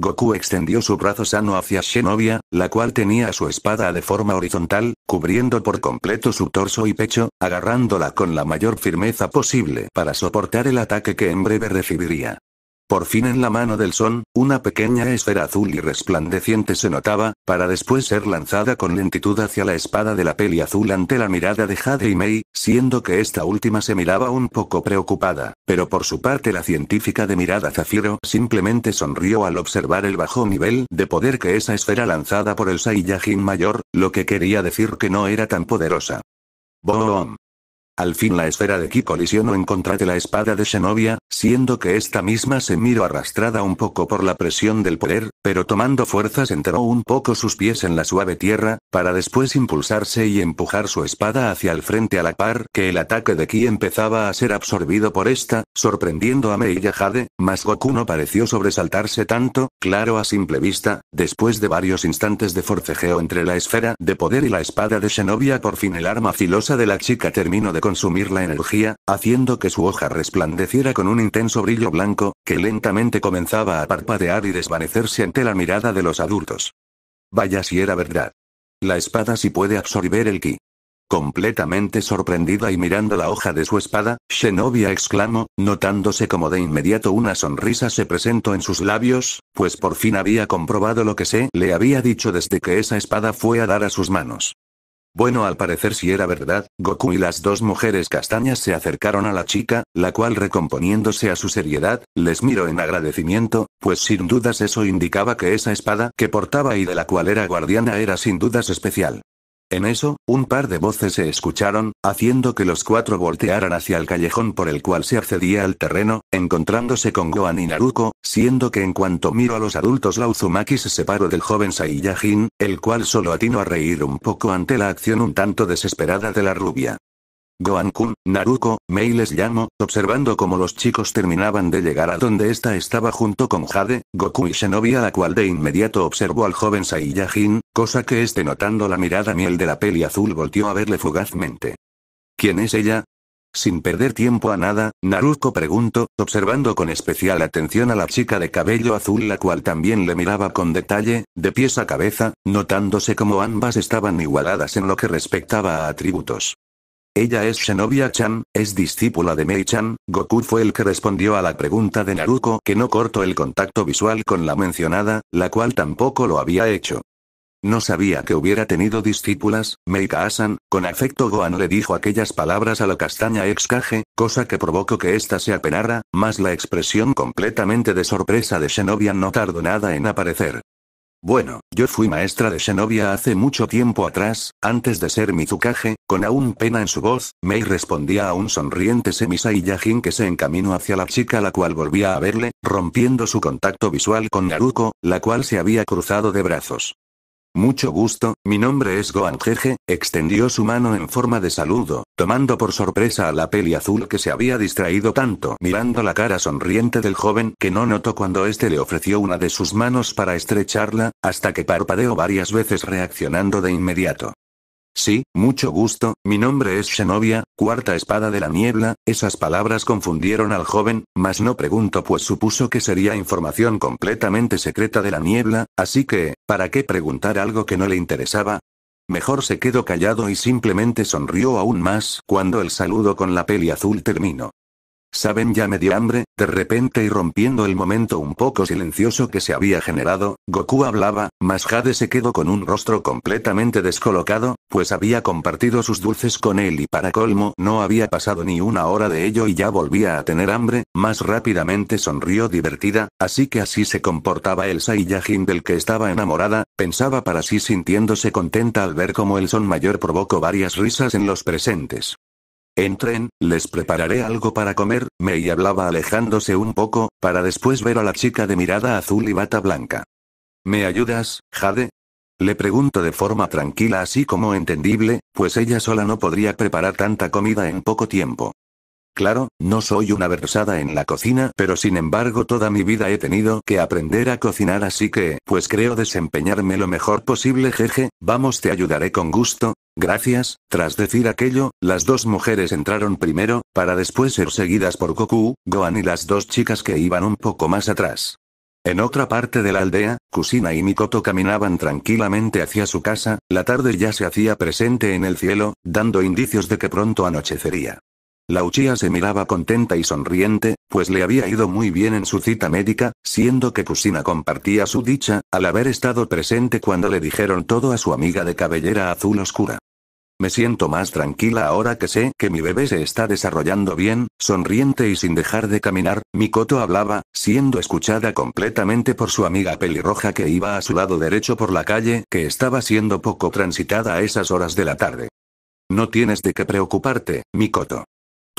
Goku extendió su brazo sano hacia Shenobia, la cual tenía su espada de forma horizontal, cubriendo por completo su torso y pecho, agarrándola con la mayor firmeza posible para soportar el ataque que en breve recibiría. Por fin en la mano del son, una pequeña esfera azul y resplandeciente se notaba, para después ser lanzada con lentitud hacia la espada de la peli azul ante la mirada de Jade y Mei, siendo que esta última se miraba un poco preocupada, pero por su parte la científica de mirada zafiro simplemente sonrió al observar el bajo nivel de poder que esa esfera lanzada por el Saiyajin mayor, lo que quería decir que no era tan poderosa. Boom. Al fin la esfera de ki colisionó en contra de la espada de Xenobia, siendo que esta misma se miró arrastrada un poco por la presión del poder, pero tomando fuerzas enteró un poco sus pies en la suave tierra, para después impulsarse y empujar su espada hacia el frente a la par que el ataque de ki empezaba a ser absorbido por esta, sorprendiendo a Mei Jade, mas Goku no pareció sobresaltarse tanto, claro a simple vista, después de varios instantes de forcejeo entre la esfera de poder y la espada de Xenobia por fin el arma filosa de la chica terminó de consumir la energía, haciendo que su hoja resplandeciera con un intenso brillo blanco, que lentamente comenzaba a parpadear y desvanecerse ante la mirada de los adultos. Vaya si era verdad. La espada si puede absorber el ki. Completamente sorprendida y mirando la hoja de su espada, xenobia exclamó, notándose como de inmediato una sonrisa se presentó en sus labios, pues por fin había comprobado lo que se le había dicho desde que esa espada fue a dar a sus manos. Bueno, al parecer si era verdad, Goku y las dos mujeres castañas se acercaron a la chica, la cual recomponiéndose a su seriedad, les miró en agradecimiento, pues sin dudas eso indicaba que esa espada que portaba y de la cual era guardiana era sin dudas especial. En eso, un par de voces se escucharon, haciendo que los cuatro voltearan hacia el callejón por el cual se accedía al terreno, encontrándose con Gohan y Naruko, siendo que en cuanto miro a los adultos la Uzumaki se separó del joven Saiyajin, el cual solo atino a reír un poco ante la acción un tanto desesperada de la rubia. Gohan-kun, Naruko, Mei les llamo, observando cómo los chicos terminaban de llegar a donde ésta estaba junto con Jade, Goku y Shinobi la cual de inmediato observó al joven Saiyajin, cosa que este notando la mirada miel de la peli azul volteó a verle fugazmente. ¿Quién es ella? Sin perder tiempo a nada, Naruko preguntó, observando con especial atención a la chica de cabello azul la cual también le miraba con detalle, de pies a cabeza, notándose como ambas estaban igualadas en lo que respectaba a atributos. Ella es Shenobia-chan, es discípula de Mei-chan, Goku fue el que respondió a la pregunta de Naruto que no cortó el contacto visual con la mencionada, la cual tampoco lo había hecho. No sabía que hubiera tenido discípulas, meika Asan, con afecto Gohan le dijo aquellas palabras a la castaña ex cosa que provocó que ésta se apenara, más la expresión completamente de sorpresa de Shenobia no tardó nada en aparecer. Bueno, yo fui maestra de Xenobia hace mucho tiempo atrás, antes de ser Mizukage, con aún pena en su voz, Mei respondía a un sonriente Semisa y Yajin que se encaminó hacia la chica la cual volvía a verle, rompiendo su contacto visual con Naruko, la cual se había cruzado de brazos. Mucho gusto, mi nombre es Goan Jeje, extendió su mano en forma de saludo, tomando por sorpresa a la peli azul que se había distraído tanto mirando la cara sonriente del joven que no notó cuando éste le ofreció una de sus manos para estrecharla, hasta que parpadeó varias veces reaccionando de inmediato. Sí, mucho gusto, mi nombre es Xenobia, cuarta espada de la niebla, esas palabras confundieron al joven, mas no pregunto pues supuso que sería información completamente secreta de la niebla, así que, ¿para qué preguntar algo que no le interesaba? Mejor se quedó callado y simplemente sonrió aún más cuando el saludo con la peli azul terminó. Saben ya dio hambre, de repente y rompiendo el momento un poco silencioso que se había generado, Goku hablaba, mas Jade se quedó con un rostro completamente descolocado, pues había compartido sus dulces con él y para colmo no había pasado ni una hora de ello y ya volvía a tener hambre, más rápidamente sonrió divertida, así que así se comportaba el Saiyajin del que estaba enamorada, pensaba para sí sintiéndose contenta al ver cómo el son mayor provocó varias risas en los presentes. Entren, les prepararé algo para comer, y hablaba alejándose un poco, para después ver a la chica de mirada azul y bata blanca. ¿Me ayudas, Jade? Le pregunto de forma tranquila así como entendible, pues ella sola no podría preparar tanta comida en poco tiempo. Claro, no soy una versada en la cocina, pero sin embargo toda mi vida he tenido que aprender a cocinar, así que, pues creo desempeñarme lo mejor posible, jeje, vamos, te ayudaré con gusto. Gracias, tras decir aquello, las dos mujeres entraron primero, para después ser seguidas por Goku, Gohan y las dos chicas que iban un poco más atrás. En otra parte de la aldea, Kusina y Mikoto caminaban tranquilamente hacia su casa, la tarde ya se hacía presente en el cielo, dando indicios de que pronto anochecería. La Uchiha se miraba contenta y sonriente, pues le había ido muy bien en su cita médica, siendo que Kusina compartía su dicha, al haber estado presente cuando le dijeron todo a su amiga de cabellera azul oscura. Me siento más tranquila ahora que sé que mi bebé se está desarrollando bien, sonriente y sin dejar de caminar, Mikoto hablaba, siendo escuchada completamente por su amiga pelirroja que iba a su lado derecho por la calle que estaba siendo poco transitada a esas horas de la tarde. No tienes de qué preocuparte, Mikoto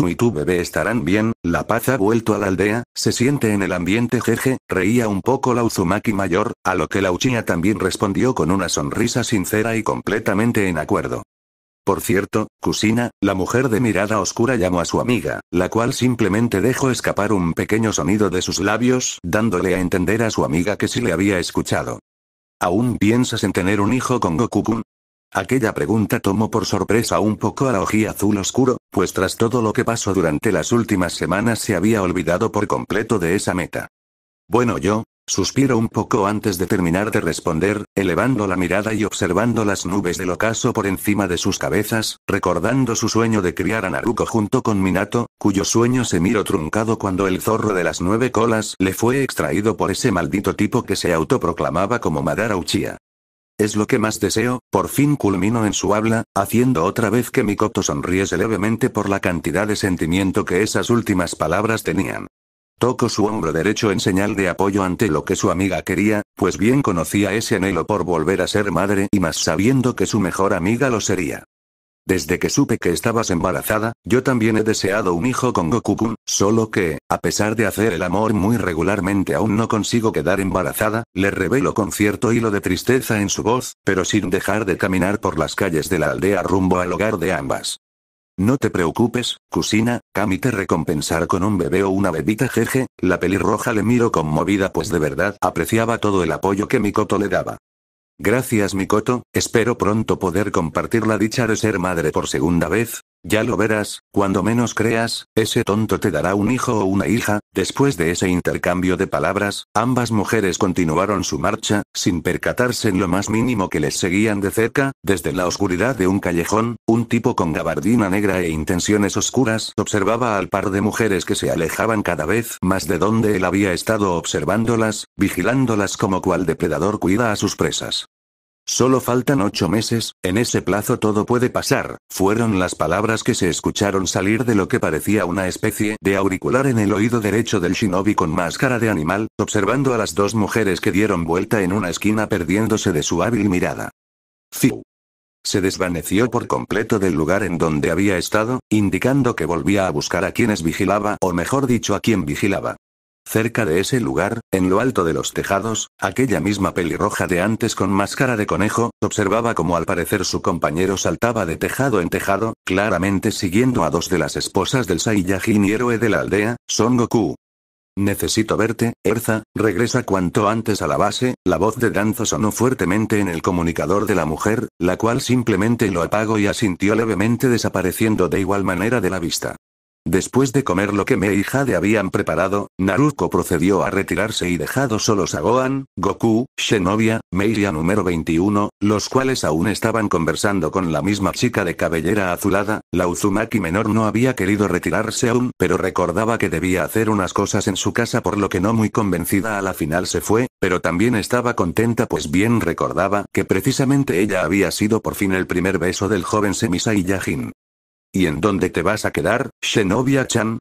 y tu bebé estarán bien, la paz ha vuelto a la aldea, se siente en el ambiente jeje, reía un poco la Uzumaki mayor, a lo que la Uchiha también respondió con una sonrisa sincera y completamente en acuerdo. Por cierto, Kusina, la mujer de mirada oscura llamó a su amiga, la cual simplemente dejó escapar un pequeño sonido de sus labios, dándole a entender a su amiga que si le había escuchado. ¿Aún piensas en tener un hijo con Goku-kun? Aquella pregunta tomó por sorpresa un poco a la ojía azul oscuro, pues tras todo lo que pasó durante las últimas semanas se había olvidado por completo de esa meta. Bueno yo, suspiro un poco antes de terminar de responder, elevando la mirada y observando las nubes del ocaso por encima de sus cabezas, recordando su sueño de criar a Naruko junto con Minato, cuyo sueño se miró truncado cuando el zorro de las nueve colas le fue extraído por ese maldito tipo que se autoproclamaba como Madara Uchiha. Es lo que más deseo, por fin culmino en su habla, haciendo otra vez que mi copto sonriese levemente por la cantidad de sentimiento que esas últimas palabras tenían. Toco su hombro derecho en señal de apoyo ante lo que su amiga quería, pues bien conocía ese anhelo por volver a ser madre y más sabiendo que su mejor amiga lo sería. Desde que supe que estabas embarazada, yo también he deseado un hijo con goku solo que, a pesar de hacer el amor muy regularmente aún no consigo quedar embarazada, le revelo con cierto hilo de tristeza en su voz, pero sin dejar de caminar por las calles de la aldea rumbo al hogar de ambas. No te preocupes, cusina, Kami te recompensar con un bebé o una bebita jeje, la pelirroja le miro conmovida pues de verdad apreciaba todo el apoyo que Mikoto le daba. Gracias Mikoto, espero pronto poder compartir la dicha de ser madre por segunda vez. Ya lo verás, cuando menos creas, ese tonto te dará un hijo o una hija. Después de ese intercambio de palabras, ambas mujeres continuaron su marcha, sin percatarse en lo más mínimo que les seguían de cerca, desde la oscuridad de un callejón, un tipo con gabardina negra e intenciones oscuras observaba al par de mujeres que se alejaban cada vez más de donde él había estado observándolas, vigilándolas como cual depredador cuida a sus presas. Solo faltan ocho meses, en ese plazo todo puede pasar, fueron las palabras que se escucharon salir de lo que parecía una especie de auricular en el oído derecho del shinobi con máscara de animal, observando a las dos mujeres que dieron vuelta en una esquina perdiéndose de su hábil mirada. Se desvaneció por completo del lugar en donde había estado, indicando que volvía a buscar a quienes vigilaba, o mejor dicho, a quien vigilaba. Cerca de ese lugar, en lo alto de los tejados, aquella misma pelirroja de antes con máscara de conejo, observaba como al parecer su compañero saltaba de tejado en tejado, claramente siguiendo a dos de las esposas del Saiyajin y héroe de la aldea, Son Goku. Necesito verte, Erza, regresa cuanto antes a la base, la voz de Danzo sonó fuertemente en el comunicador de la mujer, la cual simplemente lo apagó y asintió levemente desapareciendo de igual manera de la vista. Después de comer lo que Mei y Jade habían preparado, Naruto procedió a retirarse y dejado solos a Gohan, Goku, Shenobia, Mei número 21, los cuales aún estaban conversando con la misma chica de cabellera azulada, la Uzumaki menor no había querido retirarse aún, pero recordaba que debía hacer unas cosas en su casa por lo que no muy convencida a la final se fue, pero también estaba contenta pues bien recordaba que precisamente ella había sido por fin el primer beso del joven Semisa y Yajin. ¿Y en dónde te vas a quedar, Shenobia-chan?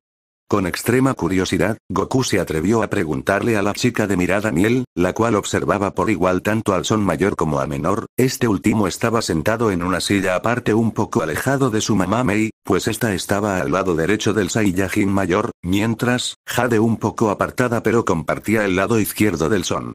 Con extrema curiosidad, Goku se atrevió a preguntarle a la chica de mirada miel, la cual observaba por igual tanto al son mayor como a menor, este último estaba sentado en una silla aparte un poco alejado de su mamá Mei, pues esta estaba al lado derecho del Saiyajin mayor, mientras, Jade un poco apartada pero compartía el lado izquierdo del son.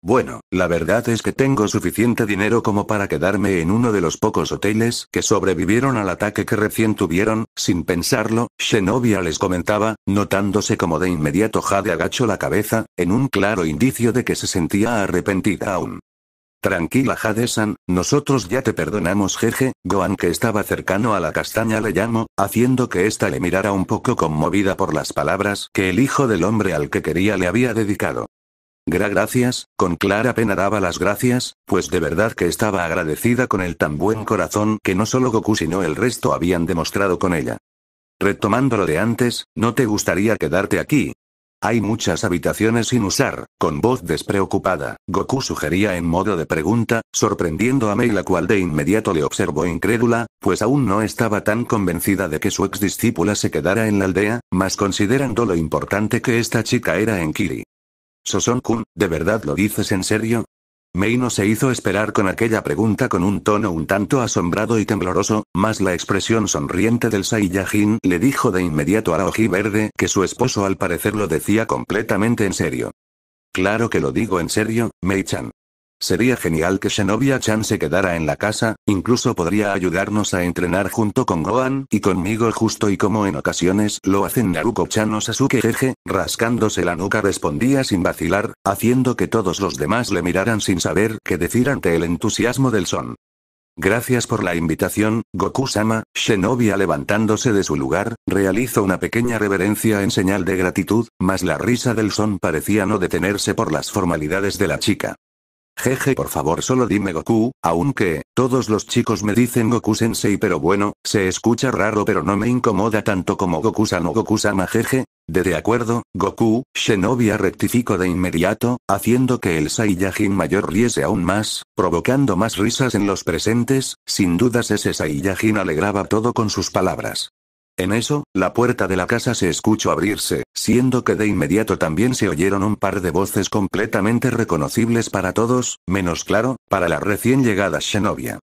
Bueno, la verdad es que tengo suficiente dinero como para quedarme en uno de los pocos hoteles que sobrevivieron al ataque que recién tuvieron, sin pensarlo, Xenobia les comentaba, notándose como de inmediato Jade agachó la cabeza, en un claro indicio de que se sentía arrepentida aún. Tranquila Jade-san, nosotros ya te perdonamos jeje, Gohan que estaba cercano a la castaña le llamó, haciendo que ésta le mirara un poco conmovida por las palabras que el hijo del hombre al que quería le había dedicado. Gra gracias, con clara pena daba las gracias, pues de verdad que estaba agradecida con el tan buen corazón que no solo Goku sino el resto habían demostrado con ella. Retomando lo de antes, ¿no te gustaría quedarte aquí? Hay muchas habitaciones sin usar, con voz despreocupada, Goku sugería en modo de pregunta, sorprendiendo a Mei la cual de inmediato le observó incrédula, pues aún no estaba tan convencida de que su ex discípula se quedara en la aldea, más considerando lo importante que esta chica era en Kiri. Soson-kun, ¿de verdad lo dices en serio? Mei no se hizo esperar con aquella pregunta con un tono un tanto asombrado y tembloroso, más la expresión sonriente del Saiyajin le dijo de inmediato a la Verde que su esposo al parecer lo decía completamente en serio. Claro que lo digo en serio, Mei-chan. Sería genial que Shenobia-chan se quedara en la casa, incluso podría ayudarnos a entrenar junto con Gohan y conmigo justo y como en ocasiones lo hacen Naruko-chan o Sasuke jeje, rascándose la nuca respondía sin vacilar, haciendo que todos los demás le miraran sin saber qué decir ante el entusiasmo del son. Gracias por la invitación, Goku-sama, Shenobia levantándose de su lugar, realizó una pequeña reverencia en señal de gratitud, mas la risa del son parecía no detenerse por las formalidades de la chica. Jeje, por favor, solo dime Goku, aunque, todos los chicos me dicen Goku Sensei, pero bueno, se escucha raro, pero no me incomoda tanto como Goku-san o Goku-sama, jeje. De, de acuerdo, Goku, Shenobia rectificó de inmediato, haciendo que el Saiyajin mayor riese aún más, provocando más risas en los presentes, sin dudas ese Saiyajin alegraba todo con sus palabras. En eso, la puerta de la casa se escuchó abrirse, siendo que de inmediato también se oyeron un par de voces completamente reconocibles para todos, menos claro, para la recién llegada xenobia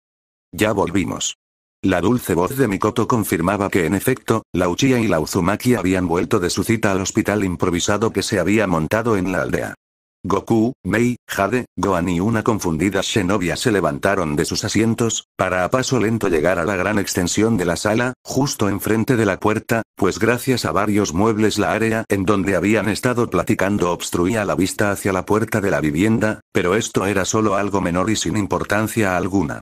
Ya volvimos. La dulce voz de Mikoto confirmaba que en efecto, la Uchiha y la Uzumaki habían vuelto de su cita al hospital improvisado que se había montado en la aldea. Goku, Mei, Jade, Gohan y una confundida Xenobia se levantaron de sus asientos, para a paso lento llegar a la gran extensión de la sala, justo enfrente de la puerta, pues gracias a varios muebles la área en donde habían estado platicando obstruía la vista hacia la puerta de la vivienda, pero esto era solo algo menor y sin importancia alguna.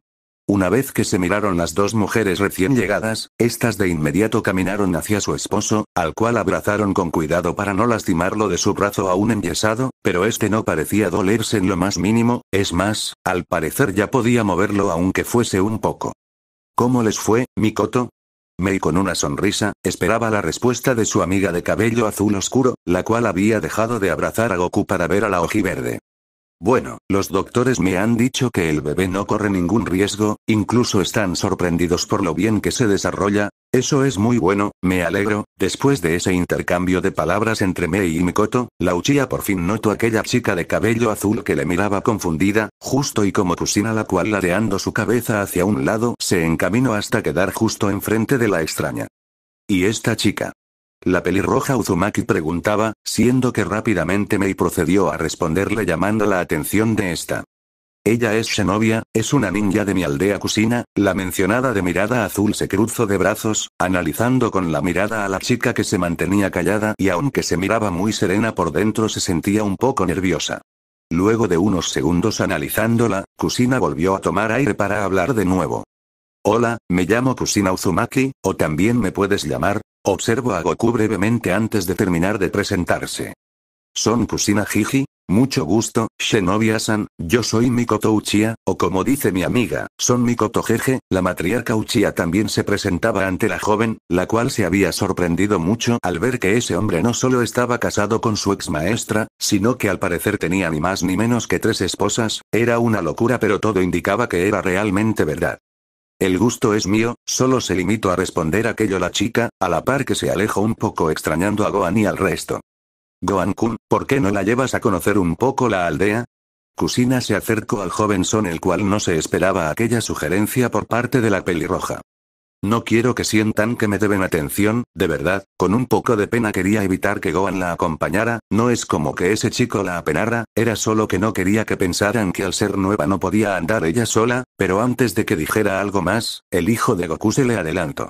Una vez que se miraron las dos mujeres recién llegadas, éstas de inmediato caminaron hacia su esposo, al cual abrazaron con cuidado para no lastimarlo de su brazo aún enyesado, pero este no parecía dolerse en lo más mínimo, es más, al parecer ya podía moverlo aunque fuese un poco. ¿Cómo les fue, Mikoto? Mei con una sonrisa, esperaba la respuesta de su amiga de cabello azul oscuro, la cual había dejado de abrazar a Goku para ver a la ojiverde. Bueno, los doctores me han dicho que el bebé no corre ningún riesgo, incluso están sorprendidos por lo bien que se desarrolla. Eso es muy bueno, me alegro. Después de ese intercambio de palabras entre Mei y Mikoto, la Uchiha por fin notó aquella chica de cabello azul que le miraba confundida, justo y como Kusina la cual ladeando su cabeza hacia un lado se encaminó hasta quedar justo enfrente de la extraña. ¿Y esta chica? La pelirroja Uzumaki preguntaba, siendo que rápidamente Mei procedió a responderle llamando la atención de esta. Ella es novia es una ninja de mi aldea Kusina, la mencionada de mirada azul se cruzó de brazos, analizando con la mirada a la chica que se mantenía callada y aunque se miraba muy serena por dentro se sentía un poco nerviosa. Luego de unos segundos analizándola, Kusina volvió a tomar aire para hablar de nuevo. Hola, me llamo Kusina Uzumaki, o también me puedes llamar, Observo a Goku brevemente antes de terminar de presentarse. Son Kusina Jiji, mucho gusto, Shenobia-san, yo soy Mikoto Uchiha, o como dice mi amiga, son Mikoto Jeje, la matriarca Uchiha también se presentaba ante la joven, la cual se había sorprendido mucho al ver que ese hombre no solo estaba casado con su ex maestra, sino que al parecer tenía ni más ni menos que tres esposas, era una locura pero todo indicaba que era realmente verdad. El gusto es mío, solo se limito a responder aquello la chica, a la par que se alejó un poco extrañando a Gohan y al resto. Gohan-kun, ¿por qué no la llevas a conocer un poco la aldea? Kusina se acercó al joven Son el cual no se esperaba aquella sugerencia por parte de la pelirroja. No quiero que sientan que me deben atención, de verdad, con un poco de pena quería evitar que Gohan la acompañara, no es como que ese chico la apenara, era solo que no quería que pensaran que al ser nueva no podía andar ella sola, pero antes de que dijera algo más, el hijo de Goku se le adelantó.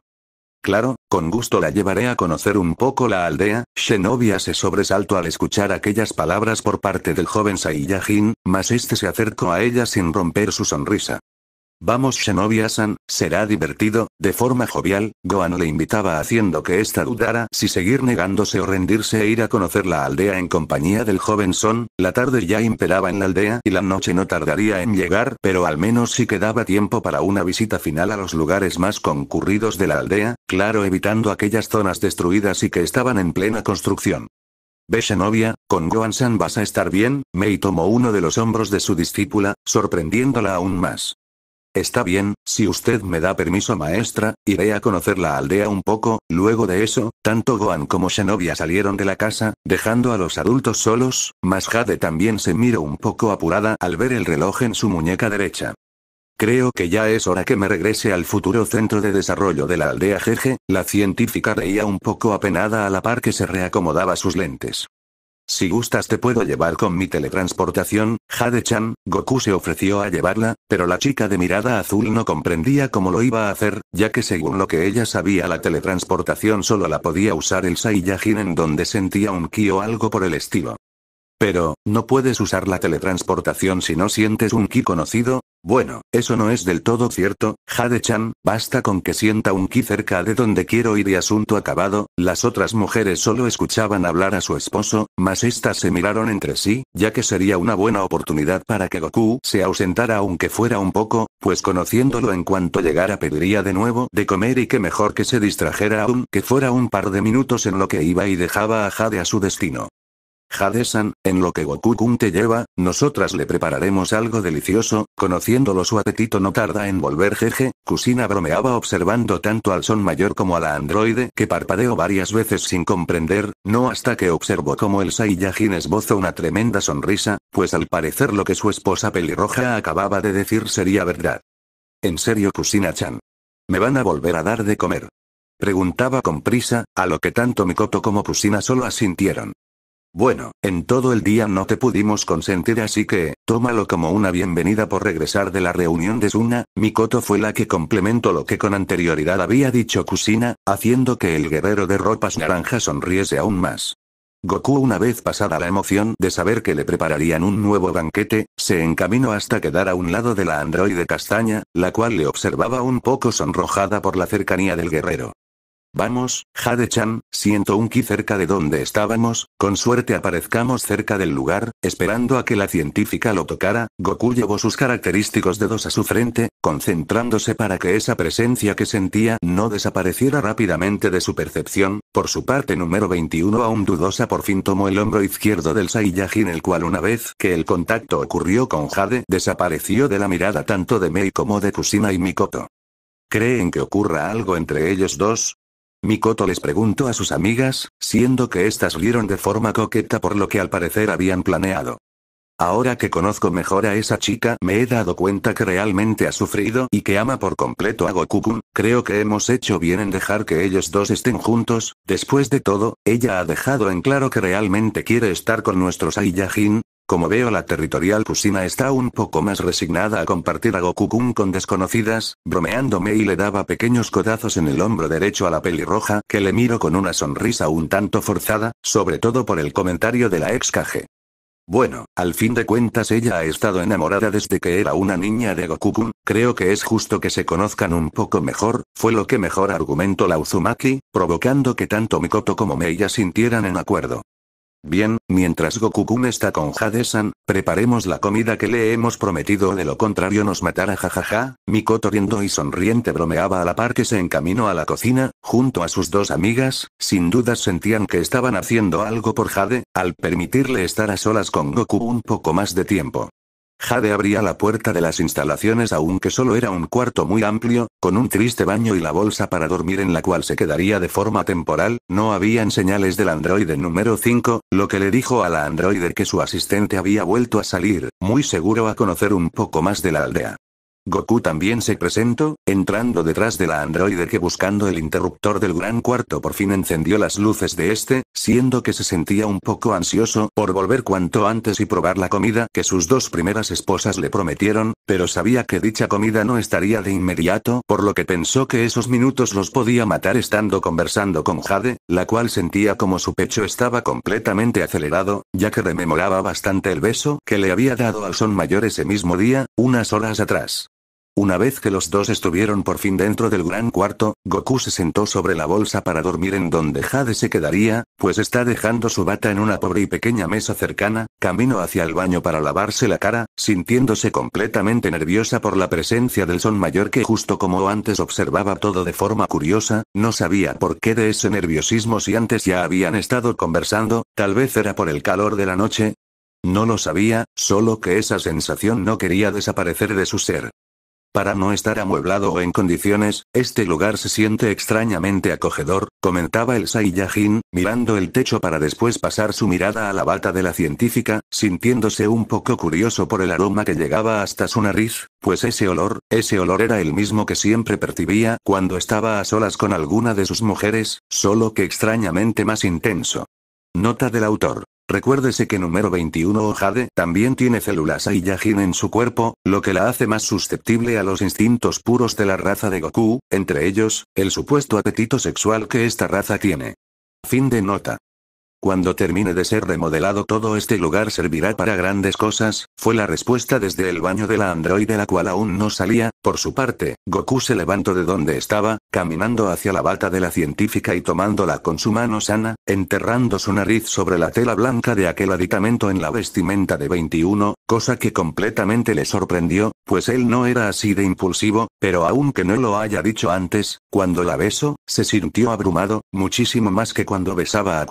Claro, con gusto la llevaré a conocer un poco la aldea. Shenobia se sobresaltó al escuchar aquellas palabras por parte del joven Saiyajin, mas este se acercó a ella sin romper su sonrisa. Vamos Shinobi-san, será divertido, de forma jovial, Gohan le invitaba haciendo que esta dudara si seguir negándose o rendirse e ir a conocer la aldea en compañía del joven Son, la tarde ya imperaba en la aldea y la noche no tardaría en llegar, pero al menos sí quedaba tiempo para una visita final a los lugares más concurridos de la aldea, claro evitando aquellas zonas destruidas y que estaban en plena construcción. Ve xenovia con Gohan-san vas a estar bien, Mei tomó uno de los hombros de su discípula, sorprendiéndola aún más. Está bien, si usted me da permiso maestra, iré a conocer la aldea un poco, luego de eso, tanto Gohan como Xenobia salieron de la casa, dejando a los adultos solos, mas Jade también se miró un poco apurada al ver el reloj en su muñeca derecha. Creo que ya es hora que me regrese al futuro centro de desarrollo de la aldea jeje, la científica reía un poco apenada a la par que se reacomodaba sus lentes. Si gustas te puedo llevar con mi teletransportación, Jade-chan, Goku se ofreció a llevarla, pero la chica de mirada azul no comprendía cómo lo iba a hacer, ya que según lo que ella sabía la teletransportación solo la podía usar el Saiyajin en donde sentía un ki o algo por el estilo. Pero, ¿no puedes usar la teletransportación si no sientes un ki conocido? Bueno, eso no es del todo cierto, Jade-chan, basta con que sienta un ki cerca de donde quiero ir y asunto acabado, las otras mujeres solo escuchaban hablar a su esposo, mas estas se miraron entre sí, ya que sería una buena oportunidad para que Goku se ausentara aunque fuera un poco, pues conociéndolo en cuanto llegara pediría de nuevo de comer y que mejor que se distrajera aún que fuera un par de minutos en lo que iba y dejaba a Jade a su destino. Jade-san, en lo que Goku-kun te lleva, nosotras le prepararemos algo delicioso, conociéndolo su apetito no tarda en volver jeje, Kusina bromeaba observando tanto al son mayor como a la androide que parpadeó varias veces sin comprender, no hasta que observó como el Saiyajin esbozó una tremenda sonrisa, pues al parecer lo que su esposa pelirroja acababa de decir sería verdad. En serio Kusina-chan. Me van a volver a dar de comer. Preguntaba con prisa, a lo que tanto Mikoto como Kusina solo asintieron. Bueno, en todo el día no te pudimos consentir así que, tómalo como una bienvenida por regresar de la reunión de Suna, Mikoto fue la que complementó lo que con anterioridad había dicho Kusina, haciendo que el guerrero de ropas naranja sonriese aún más. Goku una vez pasada la emoción de saber que le prepararían un nuevo banquete, se encaminó hasta quedar a un lado de la androide castaña, la cual le observaba un poco sonrojada por la cercanía del guerrero. Vamos, Jade-chan, siento un ki cerca de donde estábamos, con suerte aparezcamos cerca del lugar, esperando a que la científica lo tocara, Goku llevó sus característicos dedos a su frente, concentrándose para que esa presencia que sentía no desapareciera rápidamente de su percepción, por su parte número 21 aún dudosa por fin tomó el hombro izquierdo del Saiyajin el cual una vez que el contacto ocurrió con Jade desapareció de la mirada tanto de Mei como de Kusina y Mikoto. ¿Creen que ocurra algo entre ellos dos? Mikoto les preguntó a sus amigas, siendo que éstas rieron de forma coqueta por lo que al parecer habían planeado. Ahora que conozco mejor a esa chica, me he dado cuenta que realmente ha sufrido y que ama por completo a Goku-kun. Creo que hemos hecho bien en dejar que ellos dos estén juntos. Después de todo, ella ha dejado en claro que realmente quiere estar con nuestro Saiyajin, como veo la territorial Kusina está un poco más resignada a compartir a goku con desconocidas, bromeándome y le daba pequeños codazos en el hombro derecho a la pelirroja que le miro con una sonrisa un tanto forzada, sobre todo por el comentario de la ex Kage. Bueno, al fin de cuentas ella ha estado enamorada desde que era una niña de goku creo que es justo que se conozcan un poco mejor, fue lo que mejor argumentó la Uzumaki, provocando que tanto Mikoto como ya sintieran en acuerdo. Bien, mientras Goku-kun está con jade preparemos la comida que le hemos prometido o de lo contrario nos matará jajaja, Mikoto riendo y sonriente bromeaba a la par que se encaminó a la cocina, junto a sus dos amigas, sin duda sentían que estaban haciendo algo por Jade, al permitirle estar a solas con Goku un poco más de tiempo. Jade abría la puerta de las instalaciones aunque solo era un cuarto muy amplio, con un triste baño y la bolsa para dormir en la cual se quedaría de forma temporal, no habían señales del androide número 5, lo que le dijo a la androide que su asistente había vuelto a salir, muy seguro a conocer un poco más de la aldea. Goku también se presentó, entrando detrás de la androide que buscando el interruptor del gran cuarto por fin encendió las luces de este, siendo que se sentía un poco ansioso por volver cuanto antes y probar la comida que sus dos primeras esposas le prometieron, pero sabía que dicha comida no estaría de inmediato, por lo que pensó que esos minutos los podía matar estando conversando con Jade, la cual sentía como su pecho estaba completamente acelerado, ya que rememoraba bastante el beso que le había dado al son mayor ese mismo día, unas horas atrás. Una vez que los dos estuvieron por fin dentro del gran cuarto, Goku se sentó sobre la bolsa para dormir en donde Jade se quedaría, pues está dejando su bata en una pobre y pequeña mesa cercana, camino hacia el baño para lavarse la cara, sintiéndose completamente nerviosa por la presencia del son mayor que justo como antes observaba todo de forma curiosa, no sabía por qué de ese nerviosismo si antes ya habían estado conversando, tal vez era por el calor de la noche. No lo sabía, solo que esa sensación no quería desaparecer de su ser. Para no estar amueblado o en condiciones, este lugar se siente extrañamente acogedor, comentaba el Saiyajin, mirando el techo para después pasar su mirada a la bata de la científica, sintiéndose un poco curioso por el aroma que llegaba hasta su nariz, pues ese olor, ese olor era el mismo que siempre percibía cuando estaba a solas con alguna de sus mujeres, solo que extrañamente más intenso. Nota del autor. Recuérdese que número 21 o también tiene células Saiyajin en su cuerpo, lo que la hace más susceptible a los instintos puros de la raza de Goku, entre ellos, el supuesto apetito sexual que esta raza tiene. Fin de nota. Cuando termine de ser remodelado todo este lugar servirá para grandes cosas, fue la respuesta desde el baño de la androide la cual aún no salía, por su parte, Goku se levantó de donde estaba, caminando hacia la bata de la científica y tomándola con su mano sana, enterrando su nariz sobre la tela blanca de aquel aditamento en la vestimenta de 21, cosa que completamente le sorprendió, pues él no era así de impulsivo, pero aunque no lo haya dicho antes, cuando la besó, se sintió abrumado, muchísimo más que cuando besaba a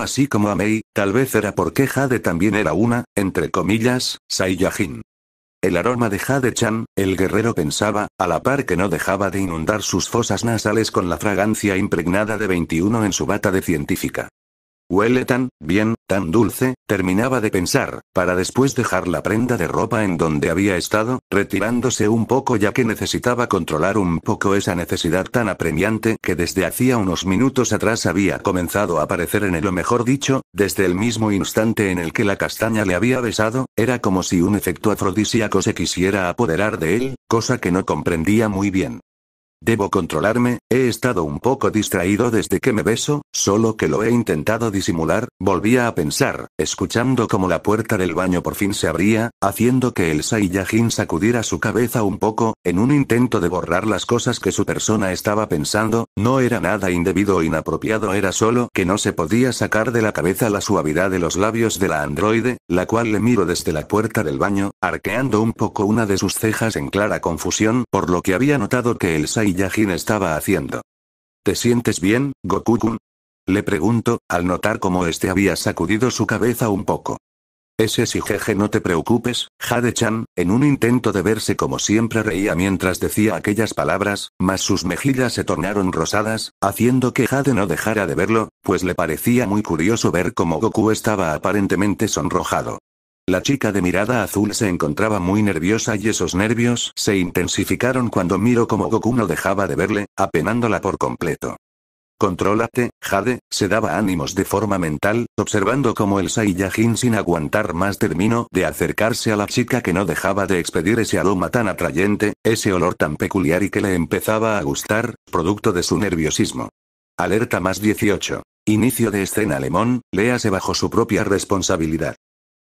así como a Mei, tal vez era porque Jade también era una, entre comillas, Saiyajin. El aroma de Jade-chan, el guerrero pensaba, a la par que no dejaba de inundar sus fosas nasales con la fragancia impregnada de 21 en su bata de científica. Huele tan, bien, tan dulce, terminaba de pensar, para después dejar la prenda de ropa en donde había estado, retirándose un poco ya que necesitaba controlar un poco esa necesidad tan apremiante que desde hacía unos minutos atrás había comenzado a aparecer en él mejor dicho, desde el mismo instante en el que la castaña le había besado, era como si un efecto afrodisíaco se quisiera apoderar de él, cosa que no comprendía muy bien. Debo controlarme, he estado un poco distraído desde que me beso, solo que lo he intentado disimular, volvía a pensar, escuchando como la puerta del baño por fin se abría, haciendo que el Saiyajin sacudiera su cabeza un poco, en un intento de borrar las cosas que su persona estaba pensando, no era nada indebido o inapropiado era solo que no se podía sacar de la cabeza la suavidad de los labios de la androide, la cual le miro desde la puerta del baño, arqueando un poco una de sus cejas en clara confusión, por lo que había notado que el Saiyajin Yajin estaba haciendo. ¿Te sientes bien, Goku-kun? Le pregunto, al notar cómo este había sacudido su cabeza un poco. Ese si jeje no te preocupes, Jade-chan, en un intento de verse como siempre reía mientras decía aquellas palabras, mas sus mejillas se tornaron rosadas, haciendo que Jade no dejara de verlo, pues le parecía muy curioso ver cómo Goku estaba aparentemente sonrojado. La chica de mirada azul se encontraba muy nerviosa y esos nervios se intensificaron cuando miro como Goku no dejaba de verle, apenándola por completo. Contrólate, Jade, se daba ánimos de forma mental, observando cómo el Saiyajin sin aguantar más terminó de acercarse a la chica que no dejaba de expedir ese aroma tan atrayente, ese olor tan peculiar y que le empezaba a gustar, producto de su nerviosismo. Alerta más 18. Inicio de escena Lemón, léase bajo su propia responsabilidad.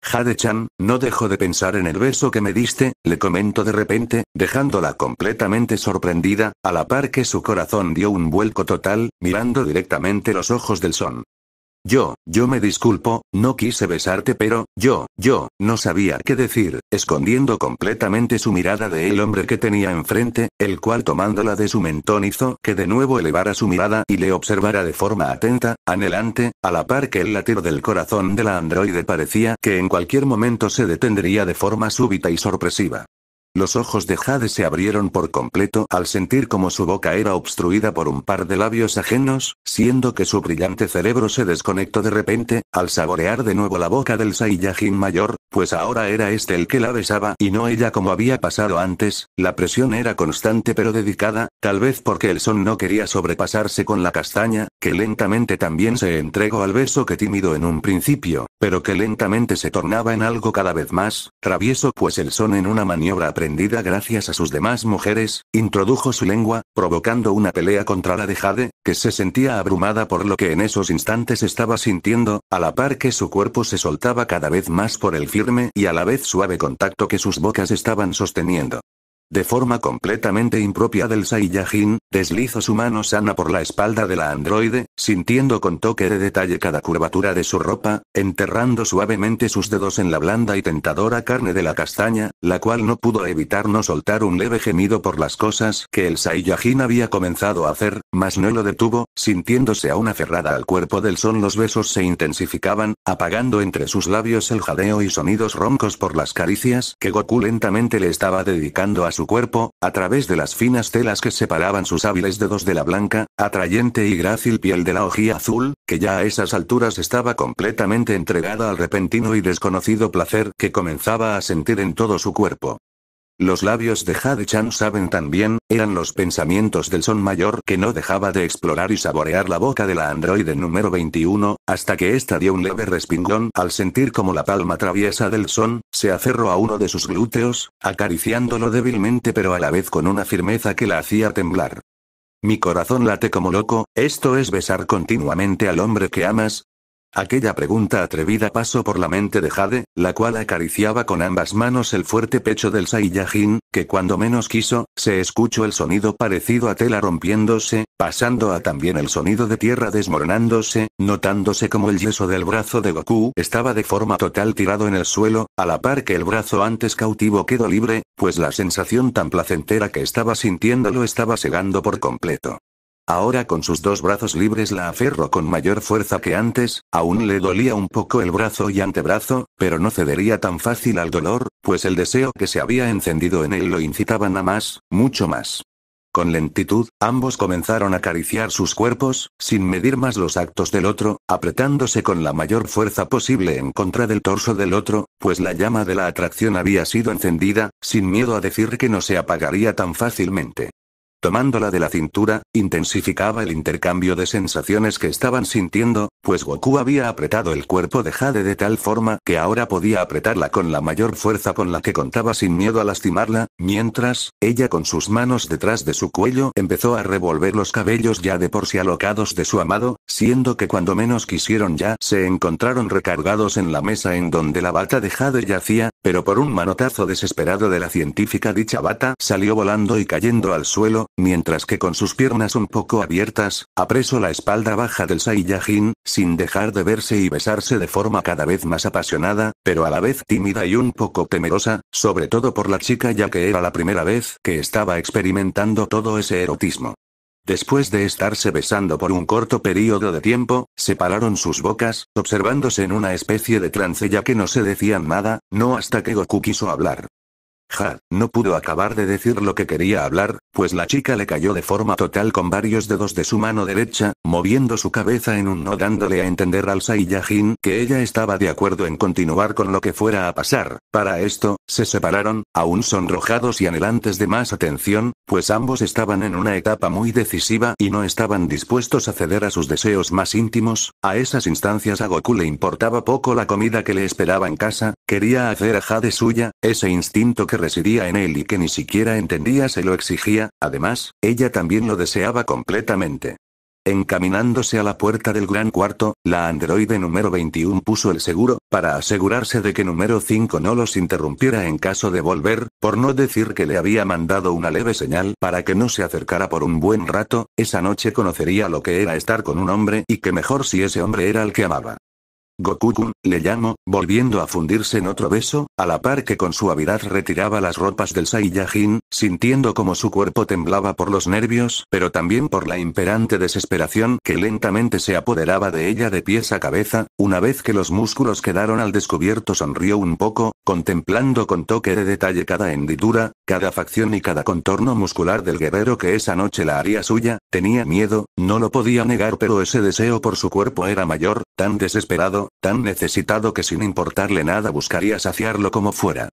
Jade-chan, no dejo de pensar en el beso que me diste, le comento de repente, dejándola completamente sorprendida, a la par que su corazón dio un vuelco total, mirando directamente los ojos del son. Yo, yo me disculpo, no quise besarte pero, yo, yo, no sabía qué decir, escondiendo completamente su mirada de el hombre que tenía enfrente, el cual tomándola de su mentón hizo que de nuevo elevara su mirada y le observara de forma atenta, anhelante, a la par que el latido del corazón de la androide parecía que en cualquier momento se detendría de forma súbita y sorpresiva. Los ojos de Jade se abrieron por completo al sentir como su boca era obstruida por un par de labios ajenos, siendo que su brillante cerebro se desconectó de repente, al saborear de nuevo la boca del Saiyajin mayor, pues ahora era este el que la besaba y no ella como había pasado antes, la presión era constante pero dedicada, tal vez porque el son no quería sobrepasarse con la castaña, que lentamente también se entregó al beso que tímido en un principio, pero que lentamente se tornaba en algo cada vez más, travieso pues el son en una maniobra gracias a sus demás mujeres, introdujo su lengua, provocando una pelea contra la de Jade, que se sentía abrumada por lo que en esos instantes estaba sintiendo, a la par que su cuerpo se soltaba cada vez más por el firme y a la vez suave contacto que sus bocas estaban sosteniendo. De forma completamente impropia del Saiyajin, deslizó su mano sana por la espalda de la androide, sintiendo con toque de detalle cada curvatura de su ropa, enterrando suavemente sus dedos en la blanda y tentadora carne de la castaña, la cual no pudo evitar no soltar un leve gemido por las cosas que el Saiyajin había comenzado a hacer, mas no lo detuvo, sintiéndose aún aferrada al cuerpo del son los besos se intensificaban, apagando entre sus labios el jadeo y sonidos roncos por las caricias que Goku lentamente le estaba dedicando a su cuerpo, a través de las finas telas que separaban sus hábiles dedos de la blanca, atrayente y grácil piel de la hojía azul, que ya a esas alturas estaba completamente entregada al repentino y desconocido placer que comenzaba a sentir en todo su cuerpo. Los labios de Jade Chan saben tan bien, eran los pensamientos del son mayor que no dejaba de explorar y saborear la boca de la androide número 21, hasta que ésta dio un leve respingón al sentir como la palma traviesa del son, se aferró a uno de sus glúteos, acariciándolo débilmente pero a la vez con una firmeza que la hacía temblar. Mi corazón late como loco, esto es besar continuamente al hombre que amas, Aquella pregunta atrevida pasó por la mente de Jade, la cual acariciaba con ambas manos el fuerte pecho del Saiyajin, que cuando menos quiso, se escuchó el sonido parecido a tela rompiéndose, pasando a también el sonido de tierra desmoronándose, notándose como el yeso del brazo de Goku estaba de forma total tirado en el suelo, a la par que el brazo antes cautivo quedó libre, pues la sensación tan placentera que estaba sintiéndolo estaba segando por completo. Ahora con sus dos brazos libres la aferró con mayor fuerza que antes, aún le dolía un poco el brazo y antebrazo, pero no cedería tan fácil al dolor, pues el deseo que se había encendido en él lo incitaban a más, mucho más. Con lentitud, ambos comenzaron a acariciar sus cuerpos, sin medir más los actos del otro, apretándose con la mayor fuerza posible en contra del torso del otro, pues la llama de la atracción había sido encendida, sin miedo a decir que no se apagaría tan fácilmente. Tomándola de la cintura, intensificaba el intercambio de sensaciones que estaban sintiendo, pues Goku había apretado el cuerpo de Jade de tal forma que ahora podía apretarla con la mayor fuerza con la que contaba sin miedo a lastimarla, mientras, ella con sus manos detrás de su cuello empezó a revolver los cabellos ya de por sí alocados de su amado, siendo que cuando menos quisieron ya se encontraron recargados en la mesa en donde la bata de Jade yacía, pero por un manotazo desesperado de la científica dicha bata salió volando y cayendo al suelo, mientras que con sus piernas un poco abiertas, apreso la espalda baja del Saiyajin, sin dejar de verse y besarse de forma cada vez más apasionada, pero a la vez tímida y un poco temerosa, sobre todo por la chica ya que era la primera vez que estaba experimentando todo ese erotismo. Después de estarse besando por un corto periodo de tiempo, separaron sus bocas, observándose en una especie de trance ya que no se decían nada, no hasta que Goku quiso hablar. Ja, no pudo acabar de decir lo que quería hablar, pues la chica le cayó de forma total con varios dedos de su mano derecha, moviendo su cabeza en un no dándole a entender al Saiyajin que ella estaba de acuerdo en continuar con lo que fuera a pasar. Para esto, se separaron, aún sonrojados y anhelantes de más atención, pues ambos estaban en una etapa muy decisiva y no estaban dispuestos a ceder a sus deseos más íntimos. A esas instancias a Goku le importaba poco la comida que le esperaba en casa, quería hacer a de suya, ese instinto que residía en él y que ni siquiera entendía se lo exigía, además, ella también lo deseaba completamente. Encaminándose a la puerta del gran cuarto, la androide número 21 puso el seguro, para asegurarse de que número 5 no los interrumpiera en caso de volver, por no decir que le había mandado una leve señal para que no se acercara por un buen rato, esa noche conocería lo que era estar con un hombre y que mejor si ese hombre era el que amaba. Goku-kun, le llamo, volviendo a fundirse en otro beso, a la par que con suavidad retiraba las ropas del Saiyajin, sintiendo como su cuerpo temblaba por los nervios, pero también por la imperante desesperación que lentamente se apoderaba de ella de pies a cabeza, una vez que los músculos quedaron al descubierto sonrió un poco, contemplando con toque de detalle cada hendidura, cada facción y cada contorno muscular del guerrero que esa noche la haría suya, tenía miedo, no lo podía negar pero ese deseo por su cuerpo era mayor, tan desesperado, tan necesitado que sin importarle nada buscaría saciarlo como fuera.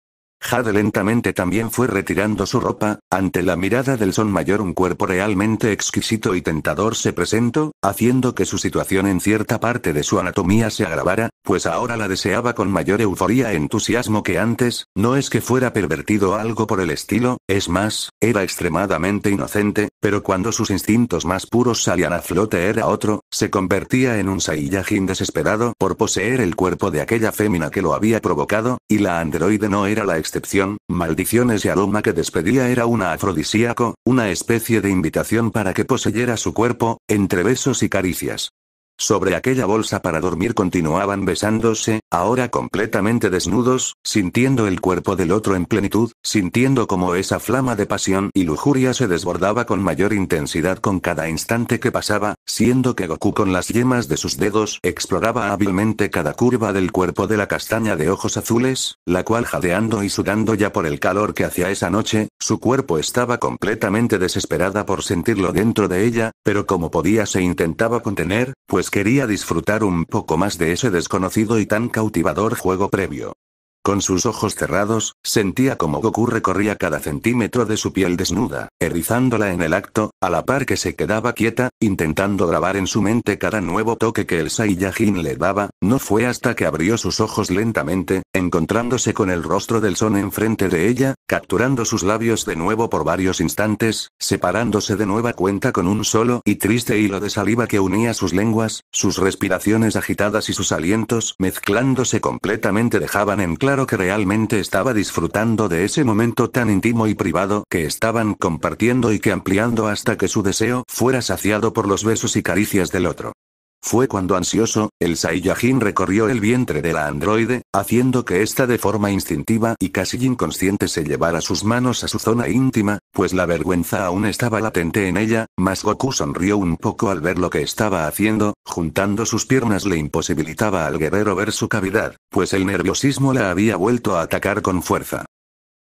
Jade lentamente también fue retirando su ropa, ante la mirada del Son Mayor un cuerpo realmente exquisito y tentador se presentó, haciendo que su situación en cierta parte de su anatomía se agravara, pues ahora la deseaba con mayor euforía e entusiasmo que antes, no es que fuera pervertido algo por el estilo, es más, era extremadamente inocente, pero cuando sus instintos más puros salían a flote era otro, se convertía en un Saiyajin desesperado por poseer el cuerpo de aquella fémina que lo había provocado, y la androide no era la excepción, maldiciones y aroma que despedía era una afrodisíaco, una especie de invitación para que poseyera su cuerpo, entre besos y caricias. Sobre aquella bolsa para dormir continuaban besándose, ahora completamente desnudos, sintiendo el cuerpo del otro en plenitud, sintiendo como esa flama de pasión y lujuria se desbordaba con mayor intensidad con cada instante que pasaba, siendo que Goku con las yemas de sus dedos exploraba hábilmente cada curva del cuerpo de la castaña de ojos azules, la cual jadeando y sudando ya por el calor que hacía esa noche, su cuerpo estaba completamente desesperada por sentirlo dentro de ella, pero como podía se intentaba contener, pues quería disfrutar un poco más de ese desconocido y tan cautivador juego previo. Con sus ojos cerrados, sentía como Goku recorría cada centímetro de su piel desnuda, erizándola en el acto, a la par que se quedaba quieta, intentando grabar en su mente cada nuevo toque que el Saiyajin le daba, no fue hasta que abrió sus ojos lentamente, encontrándose con el rostro del Son enfrente de ella, capturando sus labios de nuevo por varios instantes, separándose de nueva cuenta con un solo y triste hilo de saliva que unía sus lenguas, sus respiraciones agitadas y sus alientos mezclándose completamente dejaban en claro claro que realmente estaba disfrutando de ese momento tan íntimo y privado que estaban compartiendo y que ampliando hasta que su deseo fuera saciado por los besos y caricias del otro. Fue cuando ansioso, el Saiyajin recorrió el vientre de la androide, haciendo que ésta de forma instintiva y casi inconsciente se llevara sus manos a su zona íntima, pues la vergüenza aún estaba latente en ella, mas Goku sonrió un poco al ver lo que estaba haciendo, juntando sus piernas le imposibilitaba al guerrero ver su cavidad, pues el nerviosismo la había vuelto a atacar con fuerza.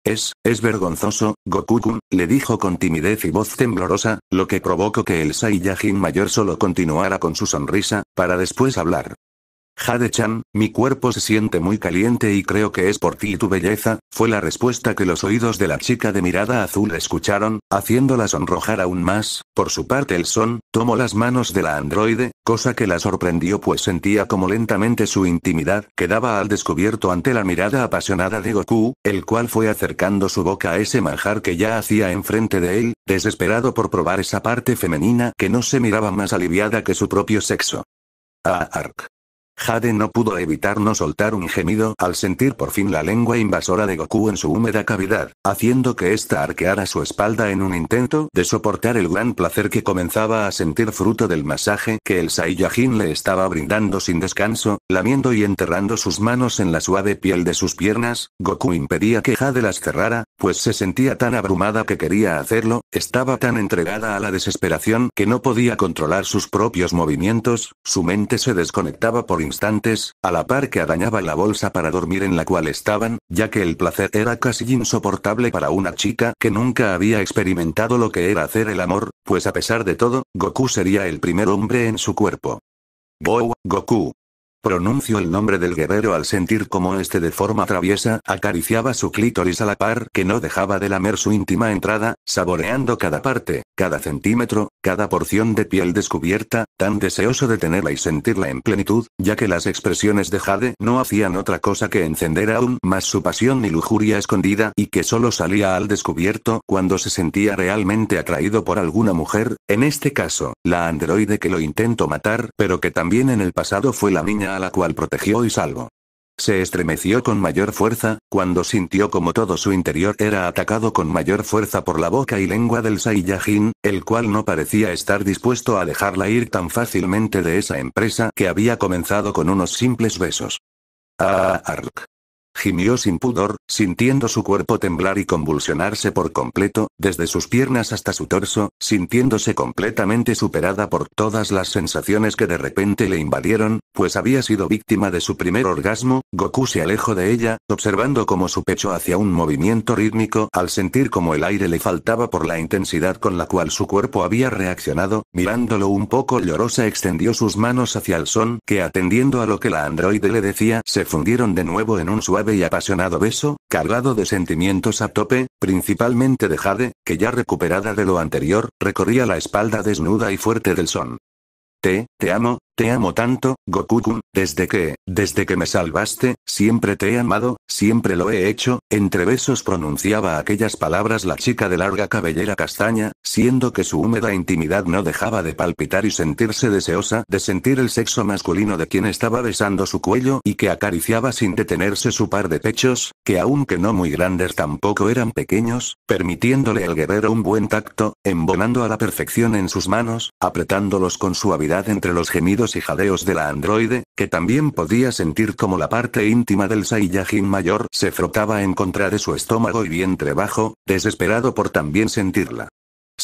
Es, es vergonzoso, goku le dijo con timidez y voz temblorosa, lo que provocó que el Saiyajin mayor solo continuara con su sonrisa, para después hablar jade mi cuerpo se siente muy caliente y creo que es por ti y tu belleza, fue la respuesta que los oídos de la chica de mirada azul escucharon, haciéndola sonrojar aún más. Por su parte el son, tomó las manos de la androide, cosa que la sorprendió pues sentía como lentamente su intimidad quedaba al descubierto ante la mirada apasionada de Goku, el cual fue acercando su boca a ese manjar que ya hacía enfrente de él, desesperado por probar esa parte femenina que no se miraba más aliviada que su propio sexo. Ah, Ark. Jade no pudo evitar no soltar un gemido al sentir por fin la lengua invasora de Goku en su húmeda cavidad, haciendo que ésta arqueara su espalda en un intento de soportar el gran placer que comenzaba a sentir fruto del masaje que el Saiyajin le estaba brindando sin descanso, lamiendo y enterrando sus manos en la suave piel de sus piernas, Goku impedía que Jade las cerrara, pues se sentía tan abrumada que quería hacerlo, estaba tan entregada a la desesperación que no podía controlar sus propios movimientos, su mente se desconectaba por instantes, a la par que dañaba la bolsa para dormir en la cual estaban, ya que el placer era casi insoportable para una chica que nunca había experimentado lo que era hacer el amor, pues a pesar de todo, Goku sería el primer hombre en su cuerpo. Wow, Goku, Pronunció el nombre del guerrero al sentir como este de forma traviesa acariciaba su clítoris a la par que no dejaba de lamer su íntima entrada, saboreando cada parte, cada centímetro, cada porción de piel descubierta, tan deseoso de tenerla y sentirla en plenitud, ya que las expresiones de Jade no hacían otra cosa que encender aún más su pasión y lujuria escondida y que solo salía al descubierto cuando se sentía realmente atraído por alguna mujer, en este caso, la androide que lo intentó matar, pero que también en el pasado fue la niña a la cual protegió y salvo. Se estremeció con mayor fuerza, cuando sintió como todo su interior era atacado con mayor fuerza por la boca y lengua del Saiyajin, el cual no parecía estar dispuesto a dejarla ir tan fácilmente de esa empresa que había comenzado con unos simples besos. Ah, Ark gimió sin pudor, sintiendo su cuerpo temblar y convulsionarse por completo, desde sus piernas hasta su torso, sintiéndose completamente superada por todas las sensaciones que de repente le invadieron, pues había sido víctima de su primer orgasmo, Goku se alejó de ella, observando como su pecho hacía un movimiento rítmico al sentir como el aire le faltaba por la intensidad con la cual su cuerpo había reaccionado, mirándolo un poco llorosa extendió sus manos hacia el son que atendiendo a lo que la androide le decía se fundieron de nuevo en un suave y apasionado beso, cargado de sentimientos a tope, principalmente de Jade, que ya recuperada de lo anterior, recorría la espalda desnuda y fuerte del son. Te, te amo, te amo tanto, Goku-kun, desde que, desde que me salvaste, siempre te he amado, siempre lo he hecho, entre besos pronunciaba aquellas palabras la chica de larga cabellera castaña, siendo que su húmeda intimidad no dejaba de palpitar y sentirse deseosa de sentir el sexo masculino de quien estaba besando su cuello y que acariciaba sin detenerse su par de pechos, que aunque no muy grandes tampoco eran pequeños, permitiéndole al guerrero un buen tacto, embonando a la perfección en sus manos, apretándolos con suavidad entre los gemidos y jadeos de la androide, que también podía sentir como la parte íntima del Saiyajin mayor se frotaba en contra de su estómago y vientre bajo, desesperado por también sentirla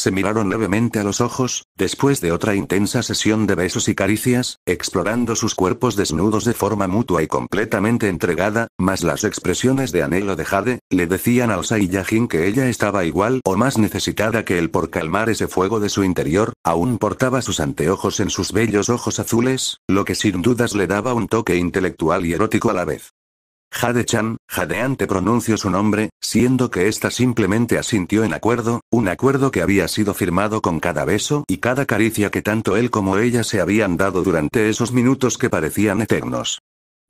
se miraron levemente a los ojos, después de otra intensa sesión de besos y caricias, explorando sus cuerpos desnudos de forma mutua y completamente entregada, más las expresiones de anhelo de Jade, le decían al Saiyajin que ella estaba igual o más necesitada que él por calmar ese fuego de su interior, aún portaba sus anteojos en sus bellos ojos azules, lo que sin dudas le daba un toque intelectual y erótico a la vez. Jade-chan, jadeante pronunció su nombre, siendo que ésta simplemente asintió en acuerdo, un acuerdo que había sido firmado con cada beso y cada caricia que tanto él como ella se habían dado durante esos minutos que parecían eternos.